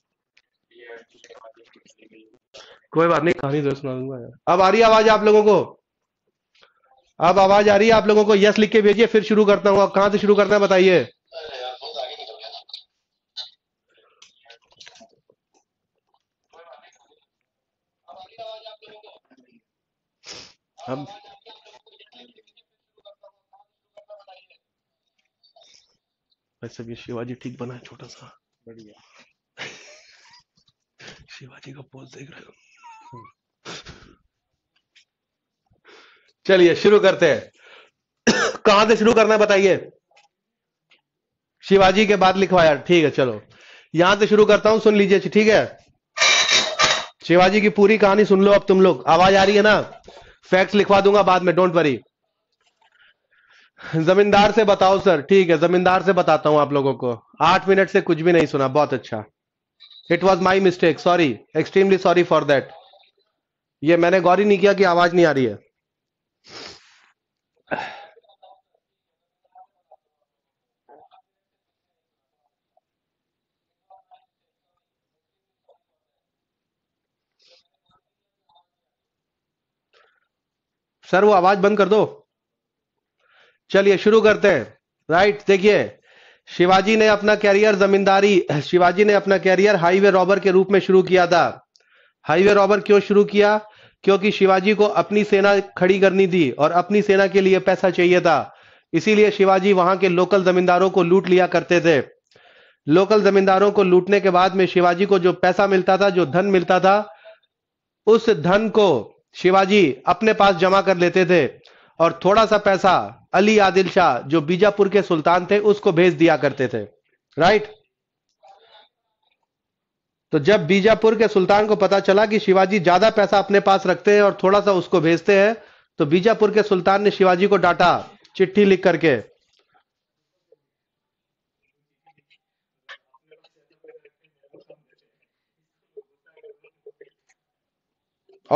कोई बात नहीं कहानी जरूर तो सुना दूंगा यार अब आ रही आवाज आप लोगों को अब आवाज आ रही है आप लोगों को यस लिख के भेजिए फिर शुरू करता हूँ कहाँ से शुरू करना है बताइए हम सब ये शिवाजी ठीक बना है छोटा सा बढ़िया शिवाजी का पोज देख रहे हो चलिए शुरू करते हैं कहां से शुरू करना है बताइए शिवाजी के बाद लिखवाया ठीक है चलो यहां से शुरू करता हूं सुन लीजिए ठीक है शिवाजी की पूरी कहानी सुन लो अब तुम लोग आवाज आ रही है ना फैक्ट्स लिखवा दूंगा बाद में डोंट वरी जमींदार से बताओ सर ठीक है जमींदार से बताता हूं आप लोगों को आठ मिनट से कुछ भी नहीं सुना बहुत अच्छा it was my mistake sorry extremely sorry for that ये मैंने गौरी नहीं किया कि आवाज नहीं आ रही है सर वो आवाज बंद कर दो चलिए शुरू करते हैं राइट देखिए शिवाजी ने अपना कैरियर जमींदारी शिवाजी ने अपना कैरियर हाईवे रॉबर के रूप में शुरू किया था हाईवे रॉबर क्यों शुरू किया क्योंकि शिवाजी को अपनी सेना खड़ी करनी थी और अपनी सेना के लिए पैसा चाहिए था इसीलिए शिवाजी वहां के लोकल जमींदारों को लूट लिया करते थे लोकल जमींदारों को लूटने के बाद में शिवाजी को जो पैसा मिलता था जो धन मिलता था उस धन को शिवाजी अपने पास जमा कर लेते थे और थोड़ा सा पैसा अली आदिल शाह जो बीजापुर के सुल्तान थे उसको भेज दिया करते थे राइट तो जब बीजापुर के सुल्तान को पता चला कि शिवाजी ज्यादा पैसा अपने पास रखते हैं और थोड़ा सा उसको भेजते हैं तो बीजापुर के सुल्तान ने शिवाजी को डांटा चिट्ठी लिख करके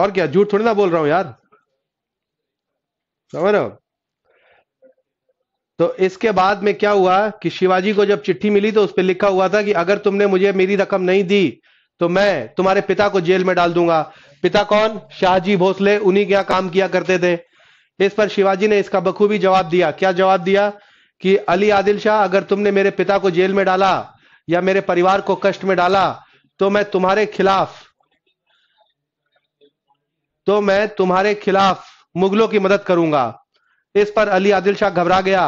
और क्या झूठ थोड़ी ना बोल रहा हूं यार समझ रहे हो तो इसके बाद में क्या हुआ कि शिवाजी को जब चिट्ठी मिली तो उस पर लिखा हुआ था कि अगर तुमने मुझे मेरी रकम नहीं दी तो मैं तुम्हारे पिता को जेल में डाल दूंगा पिता कौन शाहजी भोसले उन्हीं के काम किया करते थे इस पर शिवाजी ने इसका बखूबी जवाब दिया क्या जवाब दिया कि अली आदिल शाह अगर तुमने मेरे पिता को जेल में डाला या मेरे परिवार को कष्ट में डाला तो मैं तुम्हारे खिलाफ तो मैं तुम्हारे खिलाफ मुगलों की मदद करूंगा इस पर अली आदिल शाह घबरा गया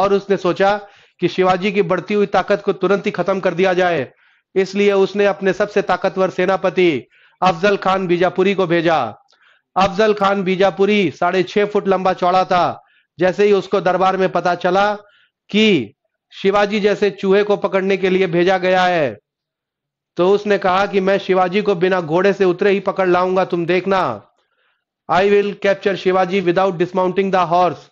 और उसने सोचा कि शिवाजी की बढ़ती हुई ताकत को तुरंत ही खत्म कर दिया जाए इसलिए उसने अपने सबसे ताकतवर सेनापति अफजल खान बीजापुरी को भेजा अफजल खान बीजापुरी साढ़े छह फुट लंबा चौड़ा था जैसे ही उसको दरबार में पता चला कि शिवाजी जैसे चूहे को पकड़ने के लिए भेजा गया है तो उसने कहा कि मैं शिवाजी को बिना घोड़े से उतरे ही पकड़ लाऊंगा तुम देखना I will capture Shivaji without dismounting the horse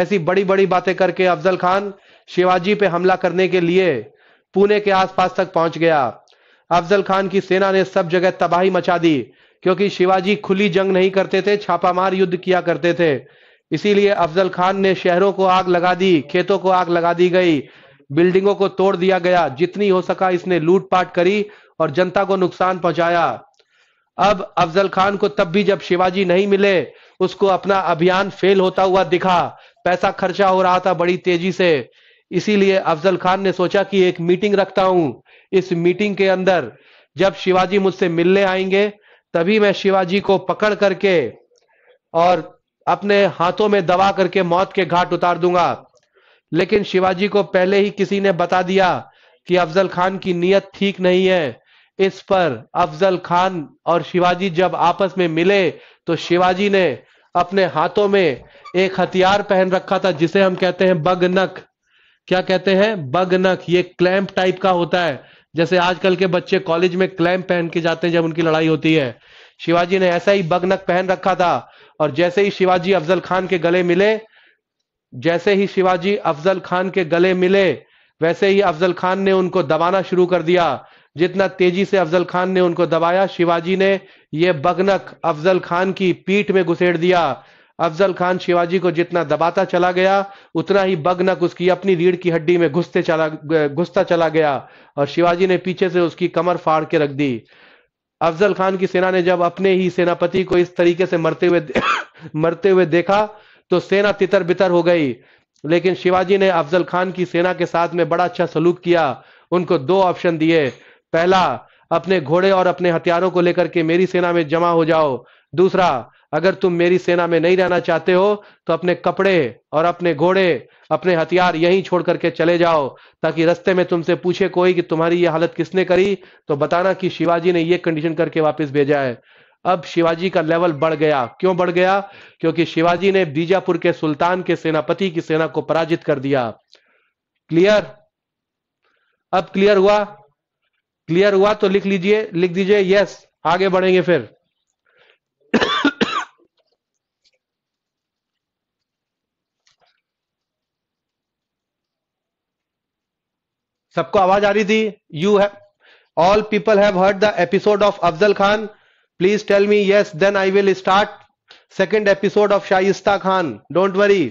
ऐसी बड़ी बड़ी बातें करके अफजल खान शिवाजी पे हमला करने के लिए पुणे के आसपास तक पहुंच गया अफजल खान की सेना ने सब जगह तबाही मचा दी क्योंकि शिवाजी खुली जंग नहीं करते थे छापामार युद्ध किया करते थे इसीलिए अफजल खान ने शहरों को आग लगा दी खेतों को आग लगा दी गई बिल्डिंगों को तोड़ दिया गया जितनी हो सका इसने लूटपाट करी और जनता को नुकसान पहुंचाया अब अफजल खान को तब भी जब शिवाजी नहीं मिले उसको अपना अभियान फेल होता हुआ दिखा पैसा खर्चा हो रहा था बड़ी तेजी से इसीलिए अफजल खान ने सोचा कि एक मीटिंग रखता हूं इस मीटिंग के अंदर जब शिवाजी मुझसे मिलने आएंगे तभी मैं शिवाजी को पकड़ करके और अपने हाथों में दबा करके मौत के घाट उतार दूंगा लेकिन शिवाजी को पहले ही किसी ने बता दिया कि अफजल खान की नीयत ठीक नहीं है इस पर अफजल खान और शिवाजी जब आपस में मिले तो शिवाजी ने अपने हाथों में एक हथियार पहन रखा था जिसे हम कहते हैं बगनक क्या कहते हैं बगनक ये क्लैम्प टाइप का होता है जैसे आजकल के बच्चे कॉलेज में क्लैम्प पहन के जाते हैं जब उनकी लड़ाई होती है शिवाजी ने ऐसा ही बगनक पहन रखा था और जैसे ही शिवाजी अफजल खान के गले मिले जैसे ही शिवाजी अफजल खान के गले मिले वैसे ही अफजल खान ने उनको दबाना शुरू कर दिया जितना तेजी से अफजल खान ने उनको दबाया शिवाजी ने यह बगनक अफजल खान की पीठ में घुसेड़ दिया अफजल खान शिवाजी को जितना दबाता चला गया उतना ही बगनक उसकी अपनी रीढ़ की हड्डी में घुसते चला घुसता चला गया और शिवाजी ने पीछे से उसकी कमर फाड़ के रख दी अफजल खान की सेना ने जब अपने ही सेनापति को इस तरीके से मरते हुए मरते हुए देखा तो सेना तितर बितर हो गई लेकिन शिवाजी ने अफजल खान की सेना के साथ में बड़ा अच्छा सलूक किया उनको दो ऑप्शन दिए पहला अपने घोड़े और अपने हथियारों को लेकर के मेरी सेना में जमा हो जाओ दूसरा अगर तुम मेरी सेना में नहीं रहना चाहते हो तो अपने कपड़े और अपने घोड़े अपने हथियार यहीं छोड़ करके चले जाओ ताकि रस्ते में तुमसे पूछे कोई कि तुम्हारी ये हालत किसने करी तो बताना कि शिवाजी ने ये कंडीशन करके वापस भेजा है अब शिवाजी का लेवल बढ़ गया क्यों बढ़ गया क्योंकि शिवाजी ने बीजापुर के सुल्तान के सेनापति की सेना को पराजित कर दिया क्लियर अब क्लियर हुआ क्लियर हुआ तो लिख लीजिए लिख दीजिए यस आगे बढ़ेंगे फिर सबको आवाज आ रही थी you have all people have heard the episode of Afzal Khan please tell me yes then I will start second episode of Shaista Khan don't worry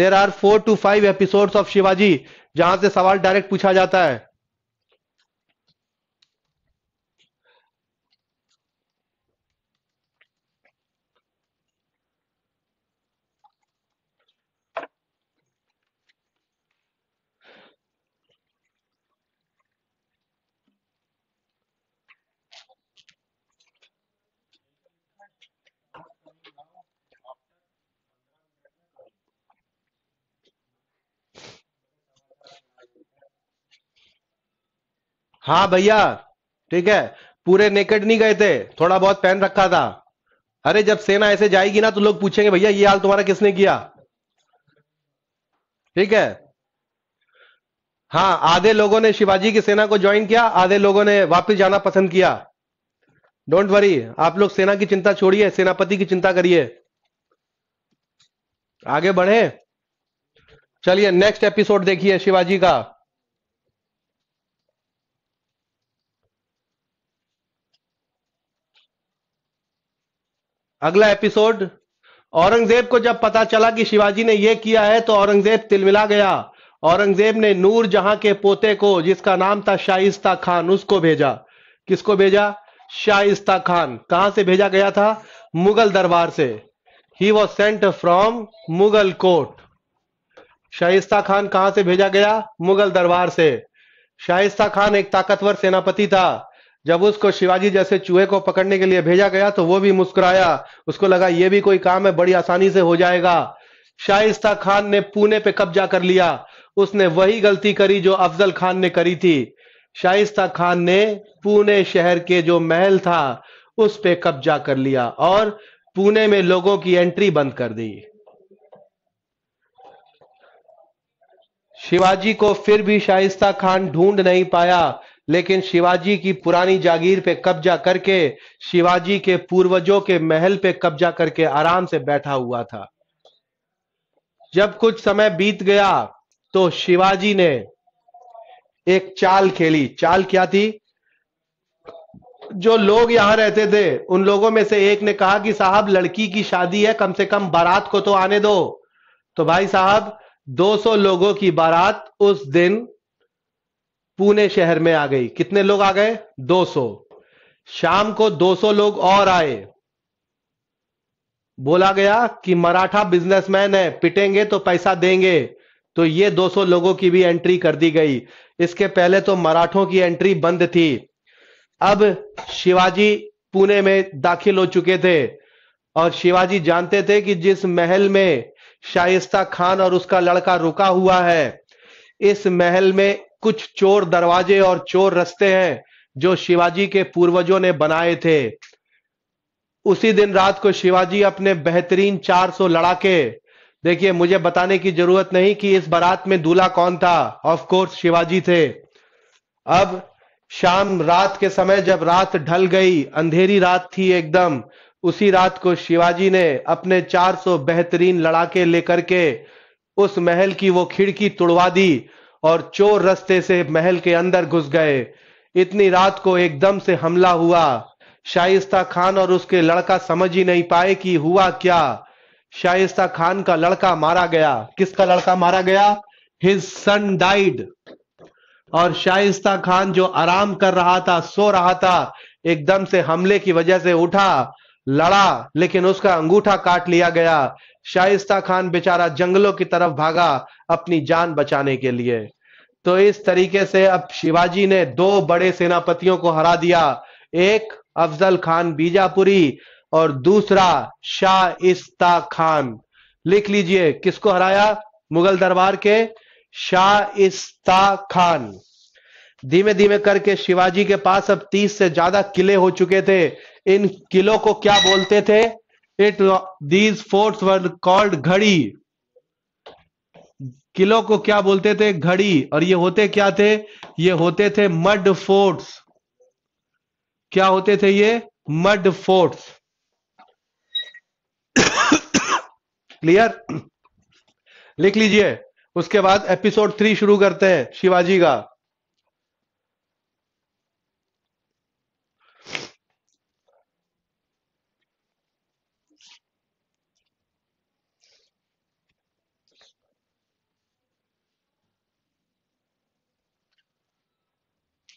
there are four to five episode of Shivaji जहां से सवाल डायरेक्ट पूछा जाता है हाँ भैया ठीक है पूरे नेकेड नहीं गए थे थोड़ा बहुत पहन रखा था अरे जब सेना ऐसे जाएगी ना तो लोग पूछेंगे भैया ये हाल तुम्हारा किसने किया ठीक है हाँ आधे लोगों ने शिवाजी की सेना को ज्वाइन किया आधे लोगों ने वापस जाना पसंद किया डोंट वरी आप लोग सेना की चिंता छोड़िए सेनापति की चिंता करिए आगे बढ़े चलिए नेक्स्ट एपिसोड देखिए शिवाजी का अगला एपिसोड औरंगजेब को जब पता चला कि शिवाजी ने यह किया है तो औरंगजेब तिलमिला गया औरंगजेब ने नूर जहां के पोते को जिसका नाम था शाइस्ता खान उसको भेजा किसको भेजा शाइस्ता खान कहां से भेजा गया था मुगल दरबार से he was sent from Mughal court Shaista Khan कहां से भेजा गया मुगल दरबार से शाइस्ता खान एक ताकतवर सेनापति था जब उसको शिवाजी जैसे चूहे को पकड़ने के लिए भेजा गया तो वो भी मुस्कुराया उसको लगा ये भी कोई काम है बड़ी आसानी से हो जाएगा शाइस्ता खान ने पुणे पे कब्जा कर लिया उसने वही गलती करी जो अफजल खान ने करी थी शाइस्ता खान ने पुणे शहर के जो महल था उस पे कब्जा कर लिया और पुणे में लोगों की एंट्री बंद कर दी शिवाजी को फिर भी शाइस्ता खान ढूंढ नहीं पाया लेकिन शिवाजी की पुरानी जागीर पे कब्जा करके शिवाजी के पूर्वजों के महल पे कब्जा करके आराम से बैठा हुआ था जब कुछ समय बीत गया तो शिवाजी ने एक चाल खेली चाल क्या थी जो लोग यहां रहते थे उन लोगों में से एक ने कहा कि साहब लड़की की शादी है कम से कम बारात को तो आने दो तो भाई साहब 200 लोगों की बारात उस दिन पुणे शहर में आ गई कितने लोग आ गए 200 शाम को 200 लोग और आए बोला गया कि मराठा बिजनेसमैन है पिटेंगे तो पैसा देंगे तो ये 200 लोगों की भी एंट्री कर दी गई इसके पहले तो मराठों की एंट्री बंद थी अब शिवाजी पुणे में दाखिल हो चुके थे और शिवाजी जानते थे कि जिस महल में शाइस्ता खान और उसका लड़का रुका हुआ है इस महल में कुछ चोर दरवाजे और चोर रस्ते हैं जो शिवाजी के पूर्वजों ने बनाए थे उसी दिन रात को शिवाजी अपने बेहतरीन 400 लड़ाके देखिए मुझे बताने की जरूरत नहीं कि इस बारात में दूल्हा कौन था ऑफ कोर्स शिवाजी थे अब शाम रात के समय जब रात ढल गई अंधेरी रात थी एकदम उसी रात को शिवाजी ने अपने 400 बेहतरीन लड़ाके लेकर के उस महल की वो खिड़की तुड़वा दी और चोर रस्ते से महल के अंदर घुस गए इतनी रात को एकदम से हमला हुआ शाइस्ता खान और उसके लड़का समझ ही नहीं पाए कि हुआ क्या शाइस्ता खान का लड़का मारा गया किसका लड़का मारा गया हिज सन डाइड और शाइस्ता खान जो आराम कर रहा था सो रहा था एकदम से हमले की वजह से उठा लड़ा लेकिन उसका अंगूठा काट लिया गया शाइस्ता खान बेचारा जंगलों की तरफ भागा अपनी जान बचाने के लिए तो इस तरीके से अब शिवाजी ने दो बड़े सेनापतियों को हरा दिया एक अफजल खान बीजापुरी और दूसरा शाह इस्ता खान लिख लीजिए किसको हराया मुगल दरबार के शाह इस्ता खान धीमे धीमे करके शिवाजी के पास अब तीस से ज्यादा किले हो चुके थे इन किलों को क्या बोलते थे it these forts were called घड़ी किलों को क्या बोलते थे घड़ी और ये होते क्या थे ये होते थे मड फोर्ट्स क्या होते थे ये मड फोर्ट्स क्लियर लिख लीजिए उसके बाद एपिसोड थ्री शुरू करते हैं शिवाजी का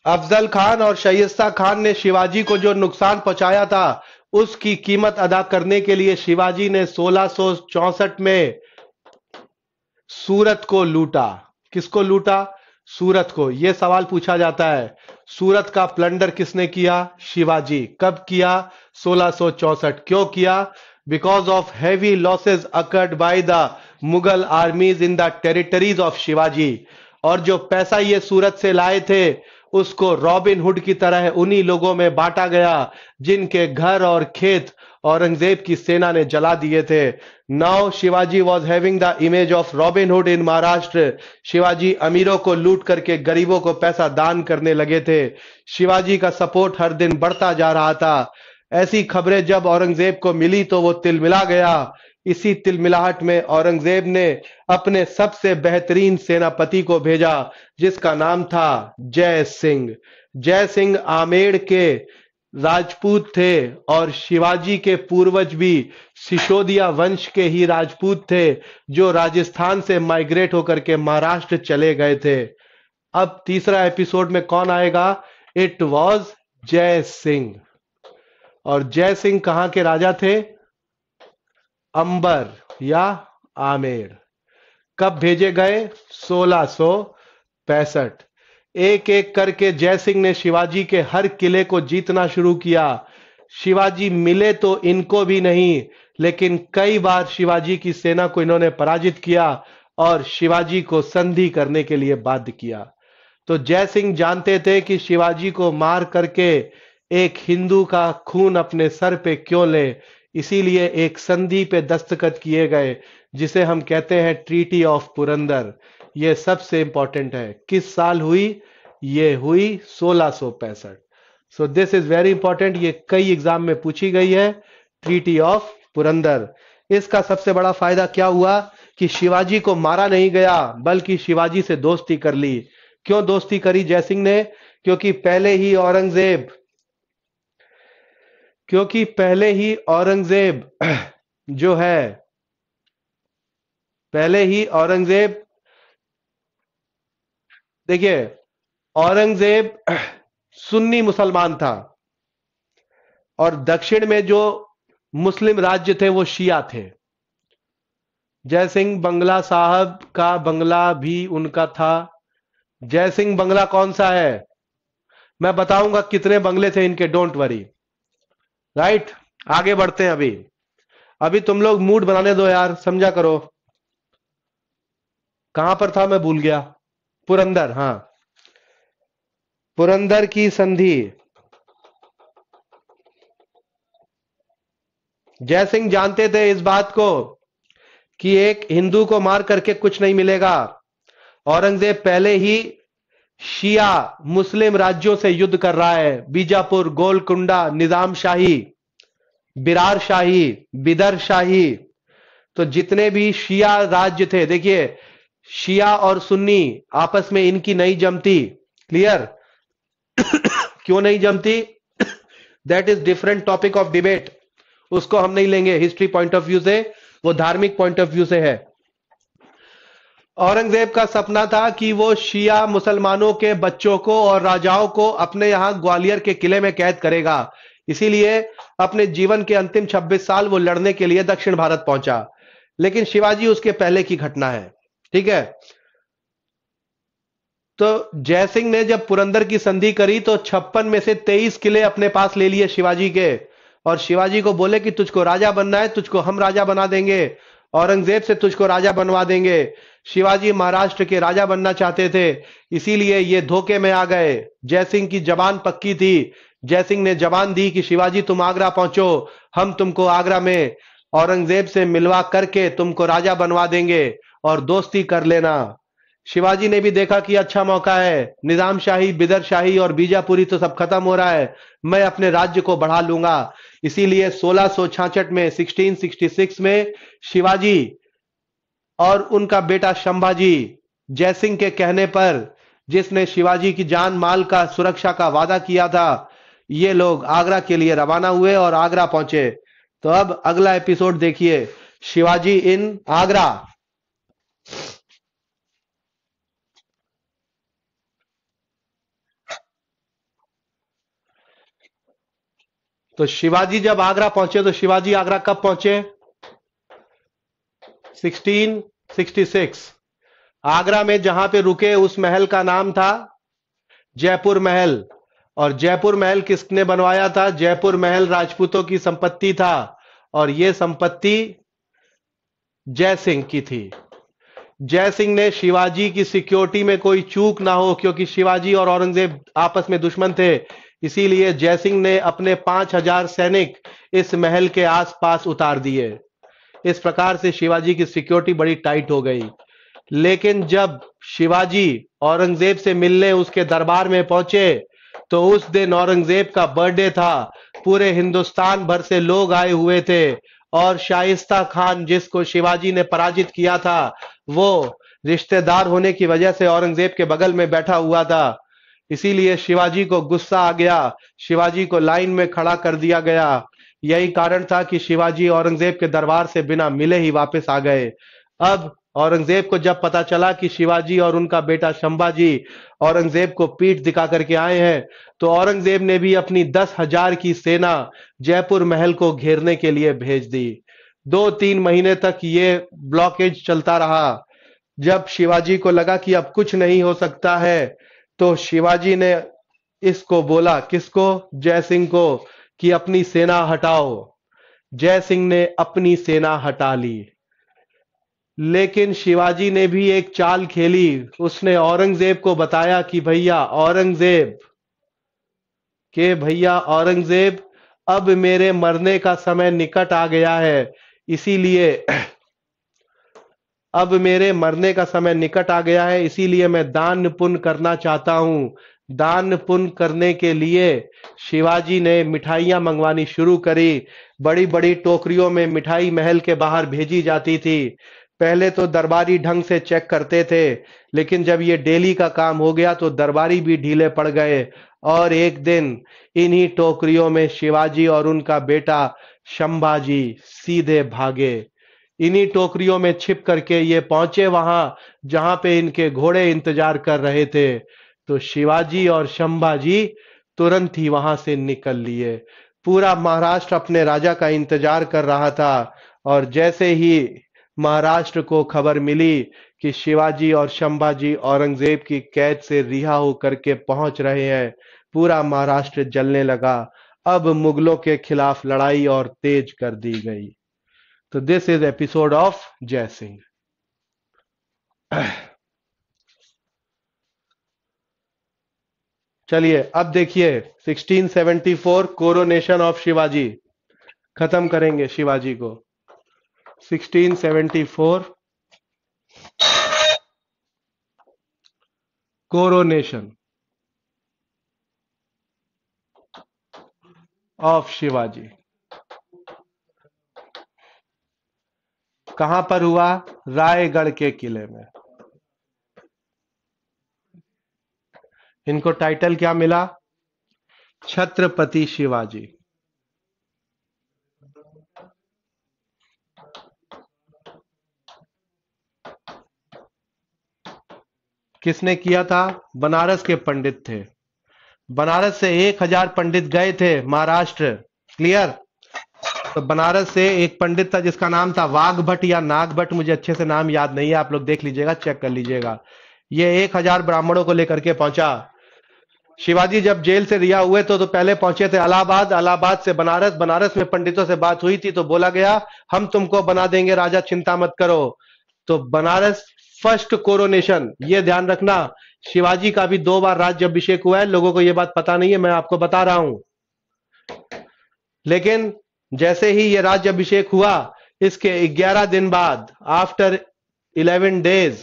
अफजल खान और शयस्ता खान ने शिवाजी को जो नुकसान पहुंचाया था उसकी कीमत अदा करने के लिए शिवाजी ने 1664 में सूरत को लूटा किसको लूटा सूरत को यह सवाल पूछा जाता है सूरत का प्लंडर किसने किया शिवाजी कब किया 1664 क्यों किया because of heavy losses occurred by the Mughal armies in the territories of Shivaji और जो पैसा ये सूरत से लाए थे उसको रॉबिन हुड की तरह उन्हीं लोगों में बांटा गया जिनके घर और खेत औरंगजेब की सेना ने जला दिए थे now Shivaji was having the image of Robin Hood in Maharashtra Shivaji अमीरों को लूट करके गरीबों को पैसा दान करने लगे थे शिवाजी का सपोर्ट हर दिन बढ़ता जा रहा था ऐसी खबरें जब औरंगजेब को मिली तो वो तिलमिला गया इसी तिलमिलाहट में औरंगजेब ने अपने सबसे बेहतरीन सेनापति को भेजा जिसका नाम था जय सिंह जय सिंह आमेर के राजपूत थे और शिवाजी के पूर्वज भी सिशोदिया वंश के ही राजपूत थे जो राजस्थान से माइग्रेट होकर के महाराष्ट्र चले गए थे अब तीसरा एपिसोड में कौन आएगा इट वॉज जय सिंह और जय सिंह कहाँ के राजा थे अंबर या आमेर कब भेजे गए सोलह पैंसठ एक एक करके जयसिंह ने शिवाजी के हर किले को जीतना शुरू किया शिवाजी मिले तो इनको भी नहीं लेकिन कई बार शिवाजी की सेना को इन्होंने पराजित किया और शिवाजी को संधि करने के लिए बाध्य किया तो जयसिंह जानते थे कि शिवाजी को मार करके एक हिंदू का खून अपने सर पे क्यों ले इसीलिए एक संधि पे दस्तखत किए गए जिसे हम कहते हैं ट्रीटी ऑफ पुरंदर ये सबसे इंपॉर्टेंट है किस साल हुई ये हुई सोलह so this is very important ये कई एग्जाम में पूछी गई है ट्रीटी ऑफ पुरंदर इसका सबसे बड़ा फायदा क्या हुआ कि शिवाजी को मारा नहीं गया बल्कि शिवाजी से दोस्ती कर ली क्यों दोस्ती करी जयसिंह ने क्योंकि पहले ही औरंगजेब क्योंकि पहले ही औरंगजेब जो है पहले ही औरंगजेब देखिए औरंगजेब सुन्नी मुसलमान था और दक्षिण में जो मुस्लिम राज्य थे वो शिया थे जय सिंह बंगला साहब का बंगला भी उनका था जय सिंह बंगला कौन सा है मैं बताऊंगा कितने बंगले थे इनके डोंट वरी राइट आगे बढ़ते हैं अभी अभी तुम लोग मूड बनाने दो यार समझा करो कहां पर था मैं भूल गया पुरंदर हाँ पुरंदर की संधि जय सिंह जानते थे इस बात को कि एक हिंदू को मार करके कुछ नहीं मिलेगा औरंगजेब पहले ही शिया मुस्लिम राज्यों से युद्ध कर रहा है बीजापुर गोलकुंडा निजाम शाही बिरार शाही बिदर शाही तो जितने भी शिया राज्य थे देखिए शिया और सुन्नी आपस में इनकी नहीं जमती क्लियर क्यों नहीं जमती that is different topic of debate उसको हम नहीं लेंगे हिस्ट्री पॉइंट ऑफ व्यू से वो धार्मिक पॉइंट ऑफ व्यू से है औरंगजेब का सपना था कि वो शिया मुसलमानों के बच्चों को और राजाओं को अपने यहाँ ग्वालियर के किले में कैद करेगा इसीलिए अपने जीवन के अंतिम 26 साल वो लड़ने के लिए दक्षिण भारत पहुंचा लेकिन शिवाजी उसके पहले की घटना है ठीक है तो जयसिंह ने जब पुरंदर की संधि करी तो छप्पन में से तेईस किले अपने पास ले लिए शिवाजी के और शिवाजी को बोले कि तुझको राजा बनना है तुझको हम राजा बना देंगे औरंगजेब से तुझको राजा बनवा देंगे शिवाजी महाराष्ट्र के राजा बनना चाहते थे इसीलिए ये धोखे में आ गए जयसिंह की जबान पक्की थी जयसिंह ने जबान दी कि शिवाजी तुम आगरा पहुंचो हम तुमको आगरा में औरंगजेब से मिलवा करके तुमको राजा बनवा देंगे और दोस्ती कर लेना शिवाजी ने भी देखा कि अच्छा मौका है निजाम शाही बिदर शाही और बीजापुरी तो सब खत्म हो रहा है मैं अपने राज्य को बढ़ा लूंगा इसीलिए सोलह में 1666 में शिवाजी और उनका बेटा शंभाजी जयसिंह के कहने पर जिसने शिवाजी की जान माल का सुरक्षा का वादा किया था ये लोग आगरा के लिए रवाना हुए और आगरा पहुंचे तो अब अगला एपिसोड देखिए शिवाजी इन आगरा तो शिवाजी जब आगरा पहुंचे तो शिवाजी आगरा कब पहुंचे 1666 आगरा में जहां पे रुके उस महल का नाम था जयपुर महल और जयपुर महल किसने बनवाया था जयपुर महल राजपूतों की संपत्ति था और यह संपत्ति जय सिंह की थी जय सिंह ने शिवाजी की सिक्योरिटी में कोई चूक ना हो क्योंकि शिवाजी और औरंगजेब आपस में दुश्मन थे इसीलिए जयसिंह ने अपने पांच हजार सैनिक इस महल के आसपास उतार दिए इस प्रकार से शिवाजी की सिक्योरिटी बड़ी टाइट हो गई लेकिन जब शिवाजी औरंगजेब से मिलने उसके दरबार में पहुंचे तो उस दिन औरंगजेब का बर्थडे था पूरे हिंदुस्तान भर से लोग आए हुए थे और शाइस्ता खान जिसको शिवाजी ने पराजित किया था वो रिश्तेदार होने की वजह से औरंगजेब के बगल में बैठा हुआ था इसीलिए शिवाजी को गुस्सा आ गया शिवाजी को लाइन में खड़ा कर दिया गया यही कारण था कि शिवाजी औरंगजेब के दरबार से बिना मिले ही वापस आ गए अब औरंगजेब को जब पता चला कि शिवाजी और उनका बेटा शंभाजी औरंगजेब को पीठ दिखा करके आए हैं तो औरंगजेब ने भी अपनी दस हजार की सेना जयपुर महल को घेरने के लिए भेज दी दो तीन महीने तक ये ब्लॉकेज चलता रहा जब शिवाजी को लगा कि अब कुछ नहीं हो सकता है तो शिवाजी ने इसको बोला किसको जय सिंह को कि अपनी सेना हटाओ जय सिंह ने अपनी सेना हटा ली लेकिन शिवाजी ने भी एक चाल खेली उसने औरंगजेब को बताया कि भैया औरंगजेब के भैया औरंगजेब अब मेरे मरने का समय निकट आ गया है इसीलिए अब मेरे मरने का समय निकट आ गया है इसीलिए मैं दान पुण्य करना चाहता हूं दान पुण्य करने के लिए शिवाजी ने मिठाइयां मंगवानी शुरू करी बड़ी बड़ी टोकरियों में मिठाई महल के बाहर भेजी जाती थी पहले तो दरबारी ढंग से चेक करते थे लेकिन जब ये डेली का काम हो गया तो दरबारी भी ढीले पड़ गए और एक दिन इन्हीं टोकरियों में शिवाजी और उनका बेटा शंभाजी सीधे भागे इन्हीं टोकरियों में छिप करके ये पहुंचे वहां जहां पे इनके घोड़े इंतजार कर रहे थे तो शिवाजी और शंभाजी तुरंत ही वहां से निकल लिए पूरा महाराष्ट्र अपने राजा का इंतजार कर रहा था और जैसे ही महाराष्ट्र को खबर मिली कि शिवाजी और शंभाजी औरंगजेब की कैद से रिहा होकर के पहुंच रहे हैं पूरा महाराष्ट्र जलने लगा अब मुगलों के खिलाफ लड़ाई और तेज कर दी गई तो this is episode of Jai Singh चलिए अब देखिए 1674 कोरोनेशन ऑफ शिवाजी खत्म करेंगे शिवाजी को 1674 कोरोनेशन ऑफ शिवाजी कहां पर हुआ रायगढ़ के किले में इनको टाइटल क्या मिला छत्रपति शिवाजी किसने किया था बनारस के पंडित थे बनारस से एक हजार पंडित गए थे महाराष्ट्र क्लियर तो बनारस से एक पंडित था जिसका नाम था वाघ भट्ट या नाग भट्ट मुझे अच्छे से नाम याद नहीं है आप लोग देख लीजिएगा चेक कर लीजिएगा ये एक हजार ब्राह्मणों को लेकर के पहुंचा शिवाजी जब जेल से रिहा हुए तो, तो पहले पहुंचे थे अलाहाबाद अलाहाबाद से बनारस बनारस में पंडितों से बात हुई थी तो बोला गया हम तुमको बना देंगे राजा चिंता मत करो तो बनारस फर्स्ट कोरोनेशन ये ध्यान रखना शिवाजी का भी दो बार राज्य अभिषेक हुआ है लोगों को यह बात पता नहीं है मैं आपको बता रहा हूं लेकिन जैसे ही यह राज्य अभिषेक हुआ इसके 11 दिन बाद आफ्टर 11 डेज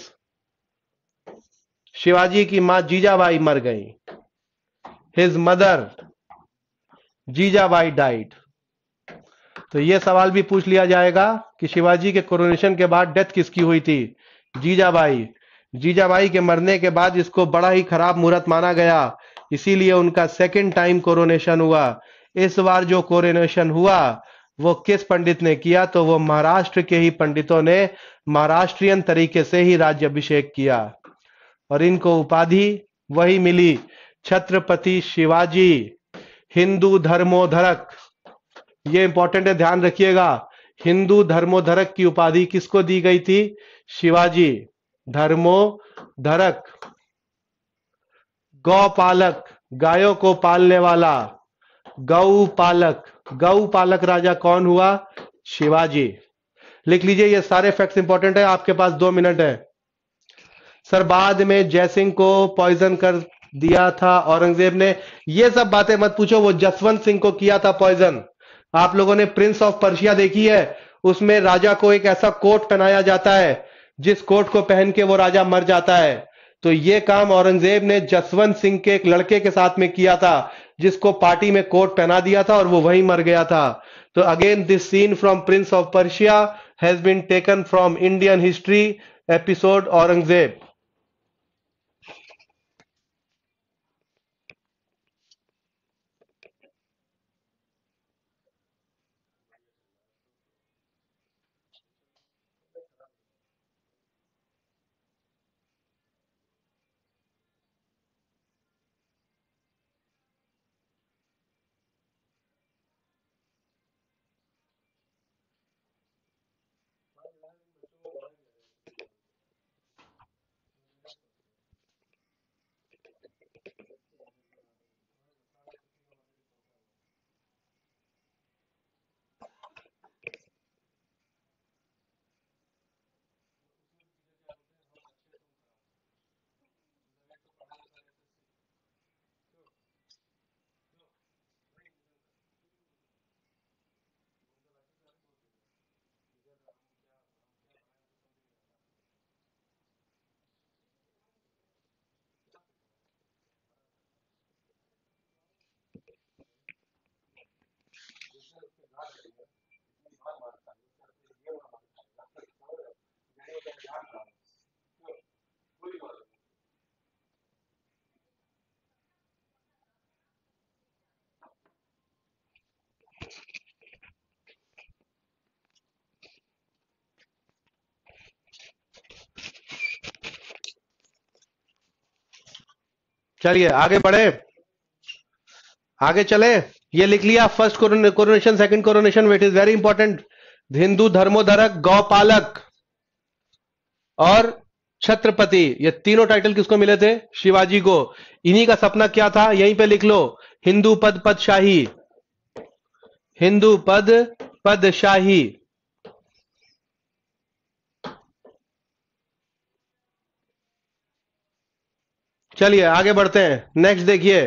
शिवाजी की मां जीजाबाई मर गई हिज मदर जीजाबाई डाइड तो यह सवाल भी पूछ लिया जाएगा कि शिवाजी के कोरोनेशन के बाद डेथ किसकी हुई थी जीजाबाई जीजाबाई के मरने के बाद इसको बड़ा ही खराब मुहूर्त माना गया इसीलिए उनका सेकेंड टाइम कोरोनेशन हुआ इस बार जो कोरिनेशन हुआ वो किस पंडित ने किया तो वो महाराष्ट्र के ही पंडितों ने महाराष्ट्रियन तरीके से ही राज्य अभिषेक किया और इनको उपाधि वही मिली छत्रपति शिवाजी हिंदू धर्मोधरक ये इंपॉर्टेंट है ध्यान रखिएगा हिंदू धर्मोधरक की उपाधि किसको दी गई थी शिवाजी धर्मोधरक गौपालक गायों को पालने वाला गौ पालक गौ पालक राजा कौन हुआ शिवाजी लिख लीजिए ये सारे फैक्ट्स इंपॉर्टेंट है आपके पास दो मिनट है सर बाद में जयसिंह को पॉइजन कर दिया था औरंगजेब ने ये सब बातें मत पूछो वो जसवंत सिंह को किया था पॉइजन आप लोगों ने प्रिंस ऑफ पर्शिया देखी है उसमें राजा को एक ऐसा कोट पहनाया जाता है जिस कोट को पहन के वो राजा मर जाता है तो ये काम औरंगजेब ने जसवंत सिंह के एक लड़के के साथ में किया था जिसको पार्टी में कोट पहना दिया था और वो वहीं मर गया था तो again this scene from Prince of Persia has been taken from Indian history episode Aurangzeb चलिए आगे बढ़े आगे चले ये लिख लिया फर्स्ट कोरोनेशन सेकंड कोरोनेशन विट इज वेरी इंपॉर्टेंट हिंदू धर्मोधरक गौपालक और छत्रपति ये तीनों टाइटल किसको मिले थे शिवाजी को इन्हीं का सपना क्या था यहीं पे लिख लो हिंदू पद पद शाही हिंदू पद पद शाही चलिए आगे बढ़ते हैं नेक्स्ट देखिए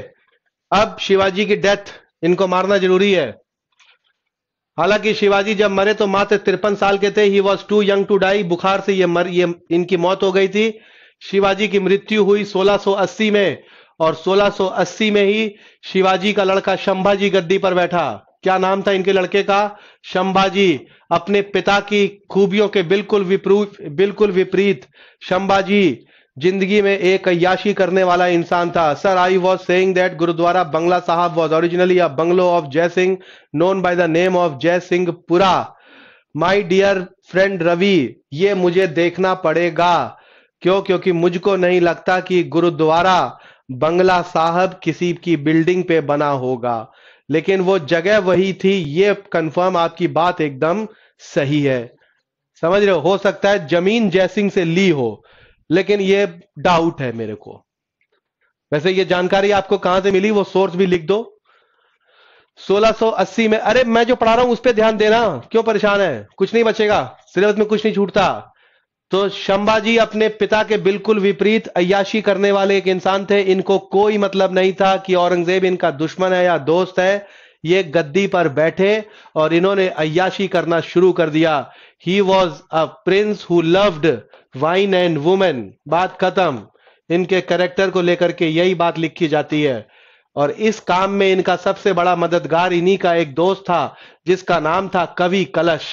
अब शिवाजी की डेथ इनको मारना जरूरी है हालांकि शिवाजी जब मरे तो मात्र तिरपन साल के थे he was too young to die बुखार से ये मर ये इनकी मौत हो गई थी शिवाजी की मृत्यु हुई 1680 में और 1680 में ही शिवाजी का लड़का शंभाजी गद्दी पर बैठा क्या नाम था इनके लड़के का शंभाजी अपने पिता की खूबियों के बिल्कुल विपरीत बिल्कुल विपरीत शंभाजी जिंदगी में एक अयाशी करने वाला इंसान था sir I was saying that Gurudwara Bangla Sahib was originally a bungalow of Jai Singh known by the name of Jai Singh पुरा माई डियर फ्रेंड रवि ये मुझे देखना पड़ेगा क्यों क्योंकि मुझको नहीं लगता कि गुरुद्वारा बंगला साहब किसी की बिल्डिंग पे बना होगा लेकिन वो जगह वही थी ये कंफर्म आपकी बात एकदम सही है समझ रहे हो हो सकता है जमीन जयसिंह से ली हो लेकिन ये डाउट है मेरे को वैसे ये जानकारी आपको कहां से मिली वो सोर्स भी लिख दो 1680 में अरे मैं जो पढ़ा रहा हूं उस पर ध्यान देना क्यों परेशान है कुछ नहीं बचेगा सिलेबस में कुछ नहीं छूटता तो शंभाजी अपने पिता के बिल्कुल विपरीत अयाशी करने वाले एक इंसान थे इनको कोई मतलब नहीं था कि औरंगजेब इनका दुश्मन है या दोस्त है ये गद्दी पर बैठे और इन्होंने अयाशी करना शुरू कर दिया he was a prince who loved wine and women बात खत्म इनके करेक्टर को लेकर के यही बात लिखी जाती है और इस काम में इनका सबसे बड़ा मददगार इन्हीं का एक दोस्त था जिसका नाम था कवि कलश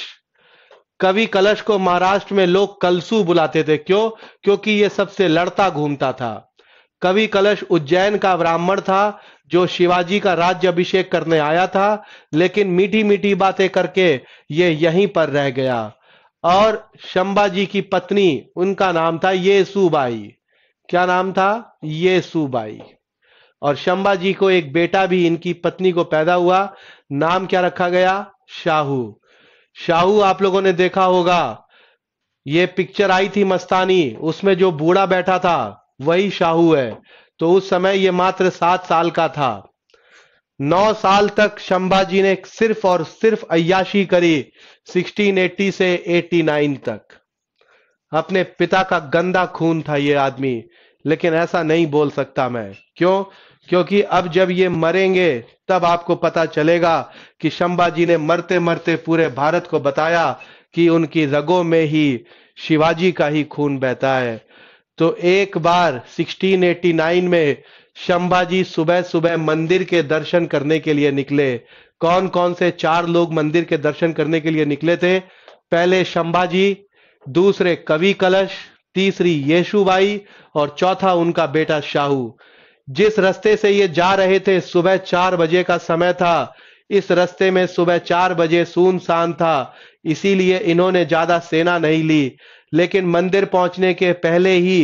कवि कलश को महाराष्ट्र में लोग कलसू बुलाते थे क्यों क्योंकि ये सबसे लड़ता घूमता था कवि कलश उज्जैन का ब्राह्मण था जो शिवाजी का राज्य अभिषेक करने आया था लेकिन मीठी मीठी बातें करके ये यहीं पर रह गया और शंबा जी की पत्नी उनका नाम था येसुबाई क्या नाम था येसुबाई और शंबा जी को एक बेटा भी इनकी पत्नी को पैदा हुआ नाम क्या रखा गया शाहू शाहू आप लोगों ने देखा होगा ये पिक्चर आई थी मस्तानी उसमें जो बूढ़ा बैठा था वही शाहू है तो उस समय ये मात्र सात साल का था नौ साल तक शंभाजी ने सिर्फ और सिर्फ अयाशी करी 1680 से 89 तक अपने पिता का गंदा खून था ये आदमी लेकिन ऐसा नहीं बोल सकता मैं क्यों क्योंकि अब जब ये मरेंगे तब आपको पता चलेगा कि शंभाजी ने मरते मरते पूरे भारत को बताया कि उनकी रगों में ही शिवाजी का ही खून बहता है तो एक बार 1689 में शंभाजी सुबह सुबह मंदिर के दर्शन करने के लिए निकले कौन कौन से चार लोग मंदिर के दर्शन करने के लिए निकले थे पहले शंभाजी दूसरे कवि कलश तीसरी येशुबाई और चौथा उनका बेटा शाहू जिस रास्ते से ये जा रहे थे सुबह चार बजे का समय था इस रास्ते में सुबह चार बजे सुनसान था इसीलिए इन्होंने ज्यादा सेना नहीं ली लेकिन मंदिर पहुंचने के पहले ही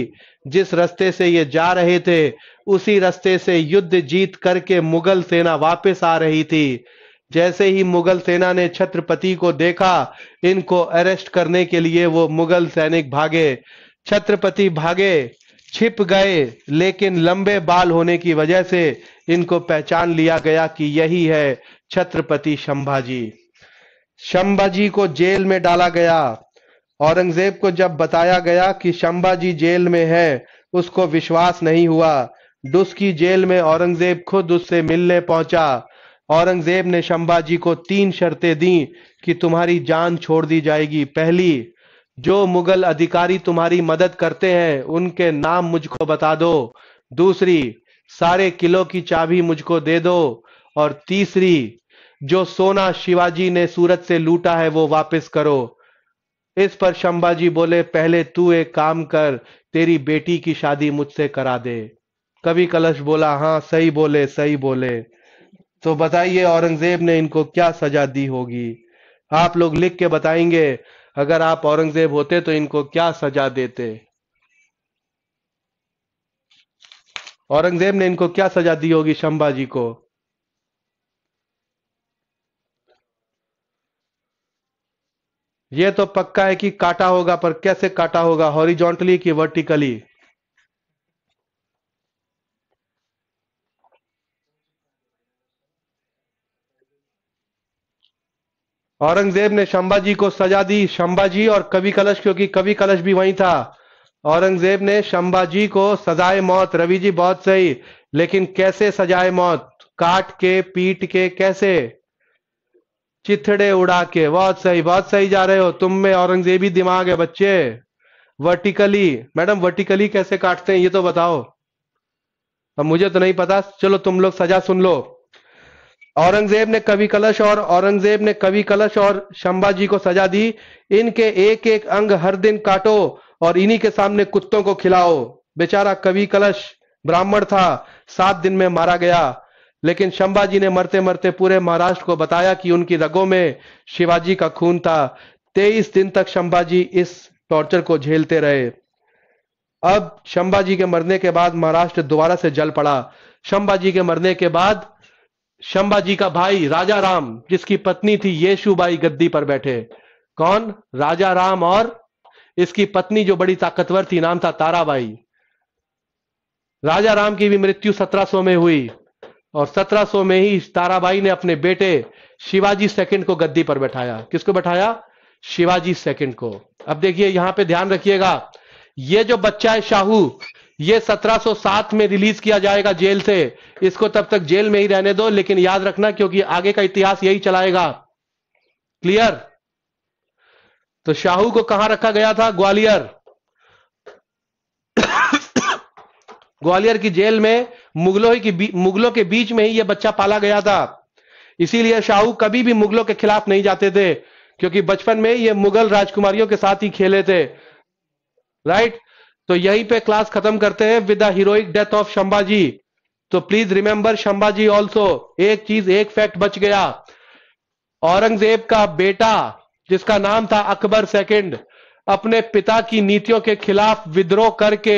जिस रास्ते से ये जा रहे थे उसी रास्ते से युद्ध जीत करके मुगल सेना वापस आ रही थी जैसे ही मुगल सेना ने छत्रपति को देखा इनको अरेस्ट करने के लिए वो मुगल सैनिक भागे छत्रपति भागे छिप गए लेकिन लंबे बाल होने की वजह से इनको पहचान लिया गया कि यही है छत्रपति शंभाजी शंभाजी को जेल में डाला गया औरंगजेब को जब बताया गया कि शंबा जी जेल में है उसको विश्वास नहीं हुआ डुस की जेल में औरंगजेब खुद उससे मिलने पहुंचा औरंगजेब ने शंबा जी को तीन शर्तें दी कि तुम्हारी जान छोड़ दी जाएगी पहली जो मुगल अधिकारी तुम्हारी मदद करते हैं उनके नाम मुझको बता दो दूसरी सारे किलो की चाबी मुझको दे दो और तीसरी जो सोना शिवाजी ने सूरत से लूटा है वो वापस करो इस पर शंभाजी बोले पहले तू एक काम कर तेरी बेटी की शादी मुझसे करा दे कवि कलश बोला हाँ सही बोले सही बोले तो बताइए औरंगजेब ने इनको क्या सजा दी होगी आप लोग लिख के बताएंगे अगर आप औरंगजेब होते तो इनको क्या सजा देते औरंगजेब ने इनको क्या सजा दी होगी शंबा जी को यह तो पक्का है कि काटा होगा पर कैसे काटा होगा हॉरिजॉन्टली कि वर्टिकली औरंगजेब ने शंभाजी को सजा दी शंभाजी और कवि कलश क्योंकि कवि कलश भी वहीं था औरंगजेब ने शंभाजी को सजाए मौत रवि जी बहुत सही लेकिन कैसे सजाए मौत काट के पीट के कैसे चिथड़े उड़ा के बहुत सही बहुत सही जा रहे हो तुम में औरंगजेबी दिमाग है बच्चे वर्टिकली मैडम वर्टिकली कैसे काटते हैं ये तो बताओ अब मुझे तो नहीं पता चलो तुम लोग सजा सुन लो औरंगजेब ने कवि कलश और औरंगजेब ने कवि कलश और शंबा जी को सजा दी इनके एक एक अंग हर दिन काटो और इन्हीं के सामने कुत्तों को खिलाओ बेचारा कवि कलश ब्राह्मण था सात दिन में मारा गया लेकिन शंबाजी ने मरते मरते पूरे महाराष्ट्र को बताया कि उनकी रगों में शिवाजी का खून था तेईस दिन तक शंबाजी इस टॉर्चर को झेलते रहे अब शंबाजी के मरने के बाद महाराष्ट्र दोबारा से जल पड़ा जी के मरने के बाद जी का भाई राजा राम जिसकी पत्नी थी येशुबाई गद्दी पर बैठे कौन राजा राम और इसकी पत्नी जो बड़ी ताकतवर थी नाम था ताराबाई राजा राम की भी मृत्यु 1700 में हुई और 1700 में ही ताराबाई ने अपने बेटे शिवाजी सेकंड को गद्दी पर बैठाया किसको बैठाया शिवाजी सेकंड को अब देखिए यहां पे ध्यान रखिएगा ये जो बच्चा है शाहू ये 1707 में रिलीज किया जाएगा जेल से इसको तब तक जेल में ही रहने दो लेकिन याद रखना क्योंकि आगे का इतिहास यही चलाएगा क्लियर तो शाहू को कहां रखा गया था ग्वालियर ग्वालियर की जेल में मुगलों के मुगलों के बीच में ही यह बच्चा पाला गया था इसीलिए शाहू कभी भी मुगलों के खिलाफ नहीं जाते थे क्योंकि बचपन में ये मुगल राजकुमारियों के साथ ही खेले थे राइट तो यहीं पे क्लास खत्म करते हैं with the heroic death of Sambhaji तो प्लीज रिमेंबर शंभाजी ऑल्सो एक चीज एक फैक्ट बच गया औरंगजेब का बेटा जिसका नाम था अकबर सेकेंड अपने पिता की नीतियों के खिलाफ विद्रोह करके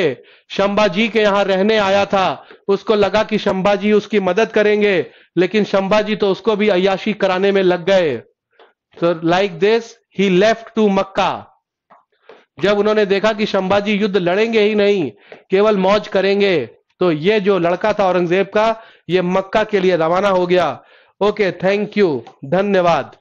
शंबाजी के यहां रहने आया था उसको लगा कि शंभाजी उसकी मदद करेंगे लेकिन शंभाजी तो उसको भी अयाशी कराने में लग गए तो like this he left to Mecca जब उन्होंने देखा कि शंभाजी युद्ध लड़ेंगे ही नहीं केवल मौज करेंगे तो ये जो लड़का था औरंगजेब का ये मक्का के लिए रवाना हो गया ओके थैंक यू धन्यवाद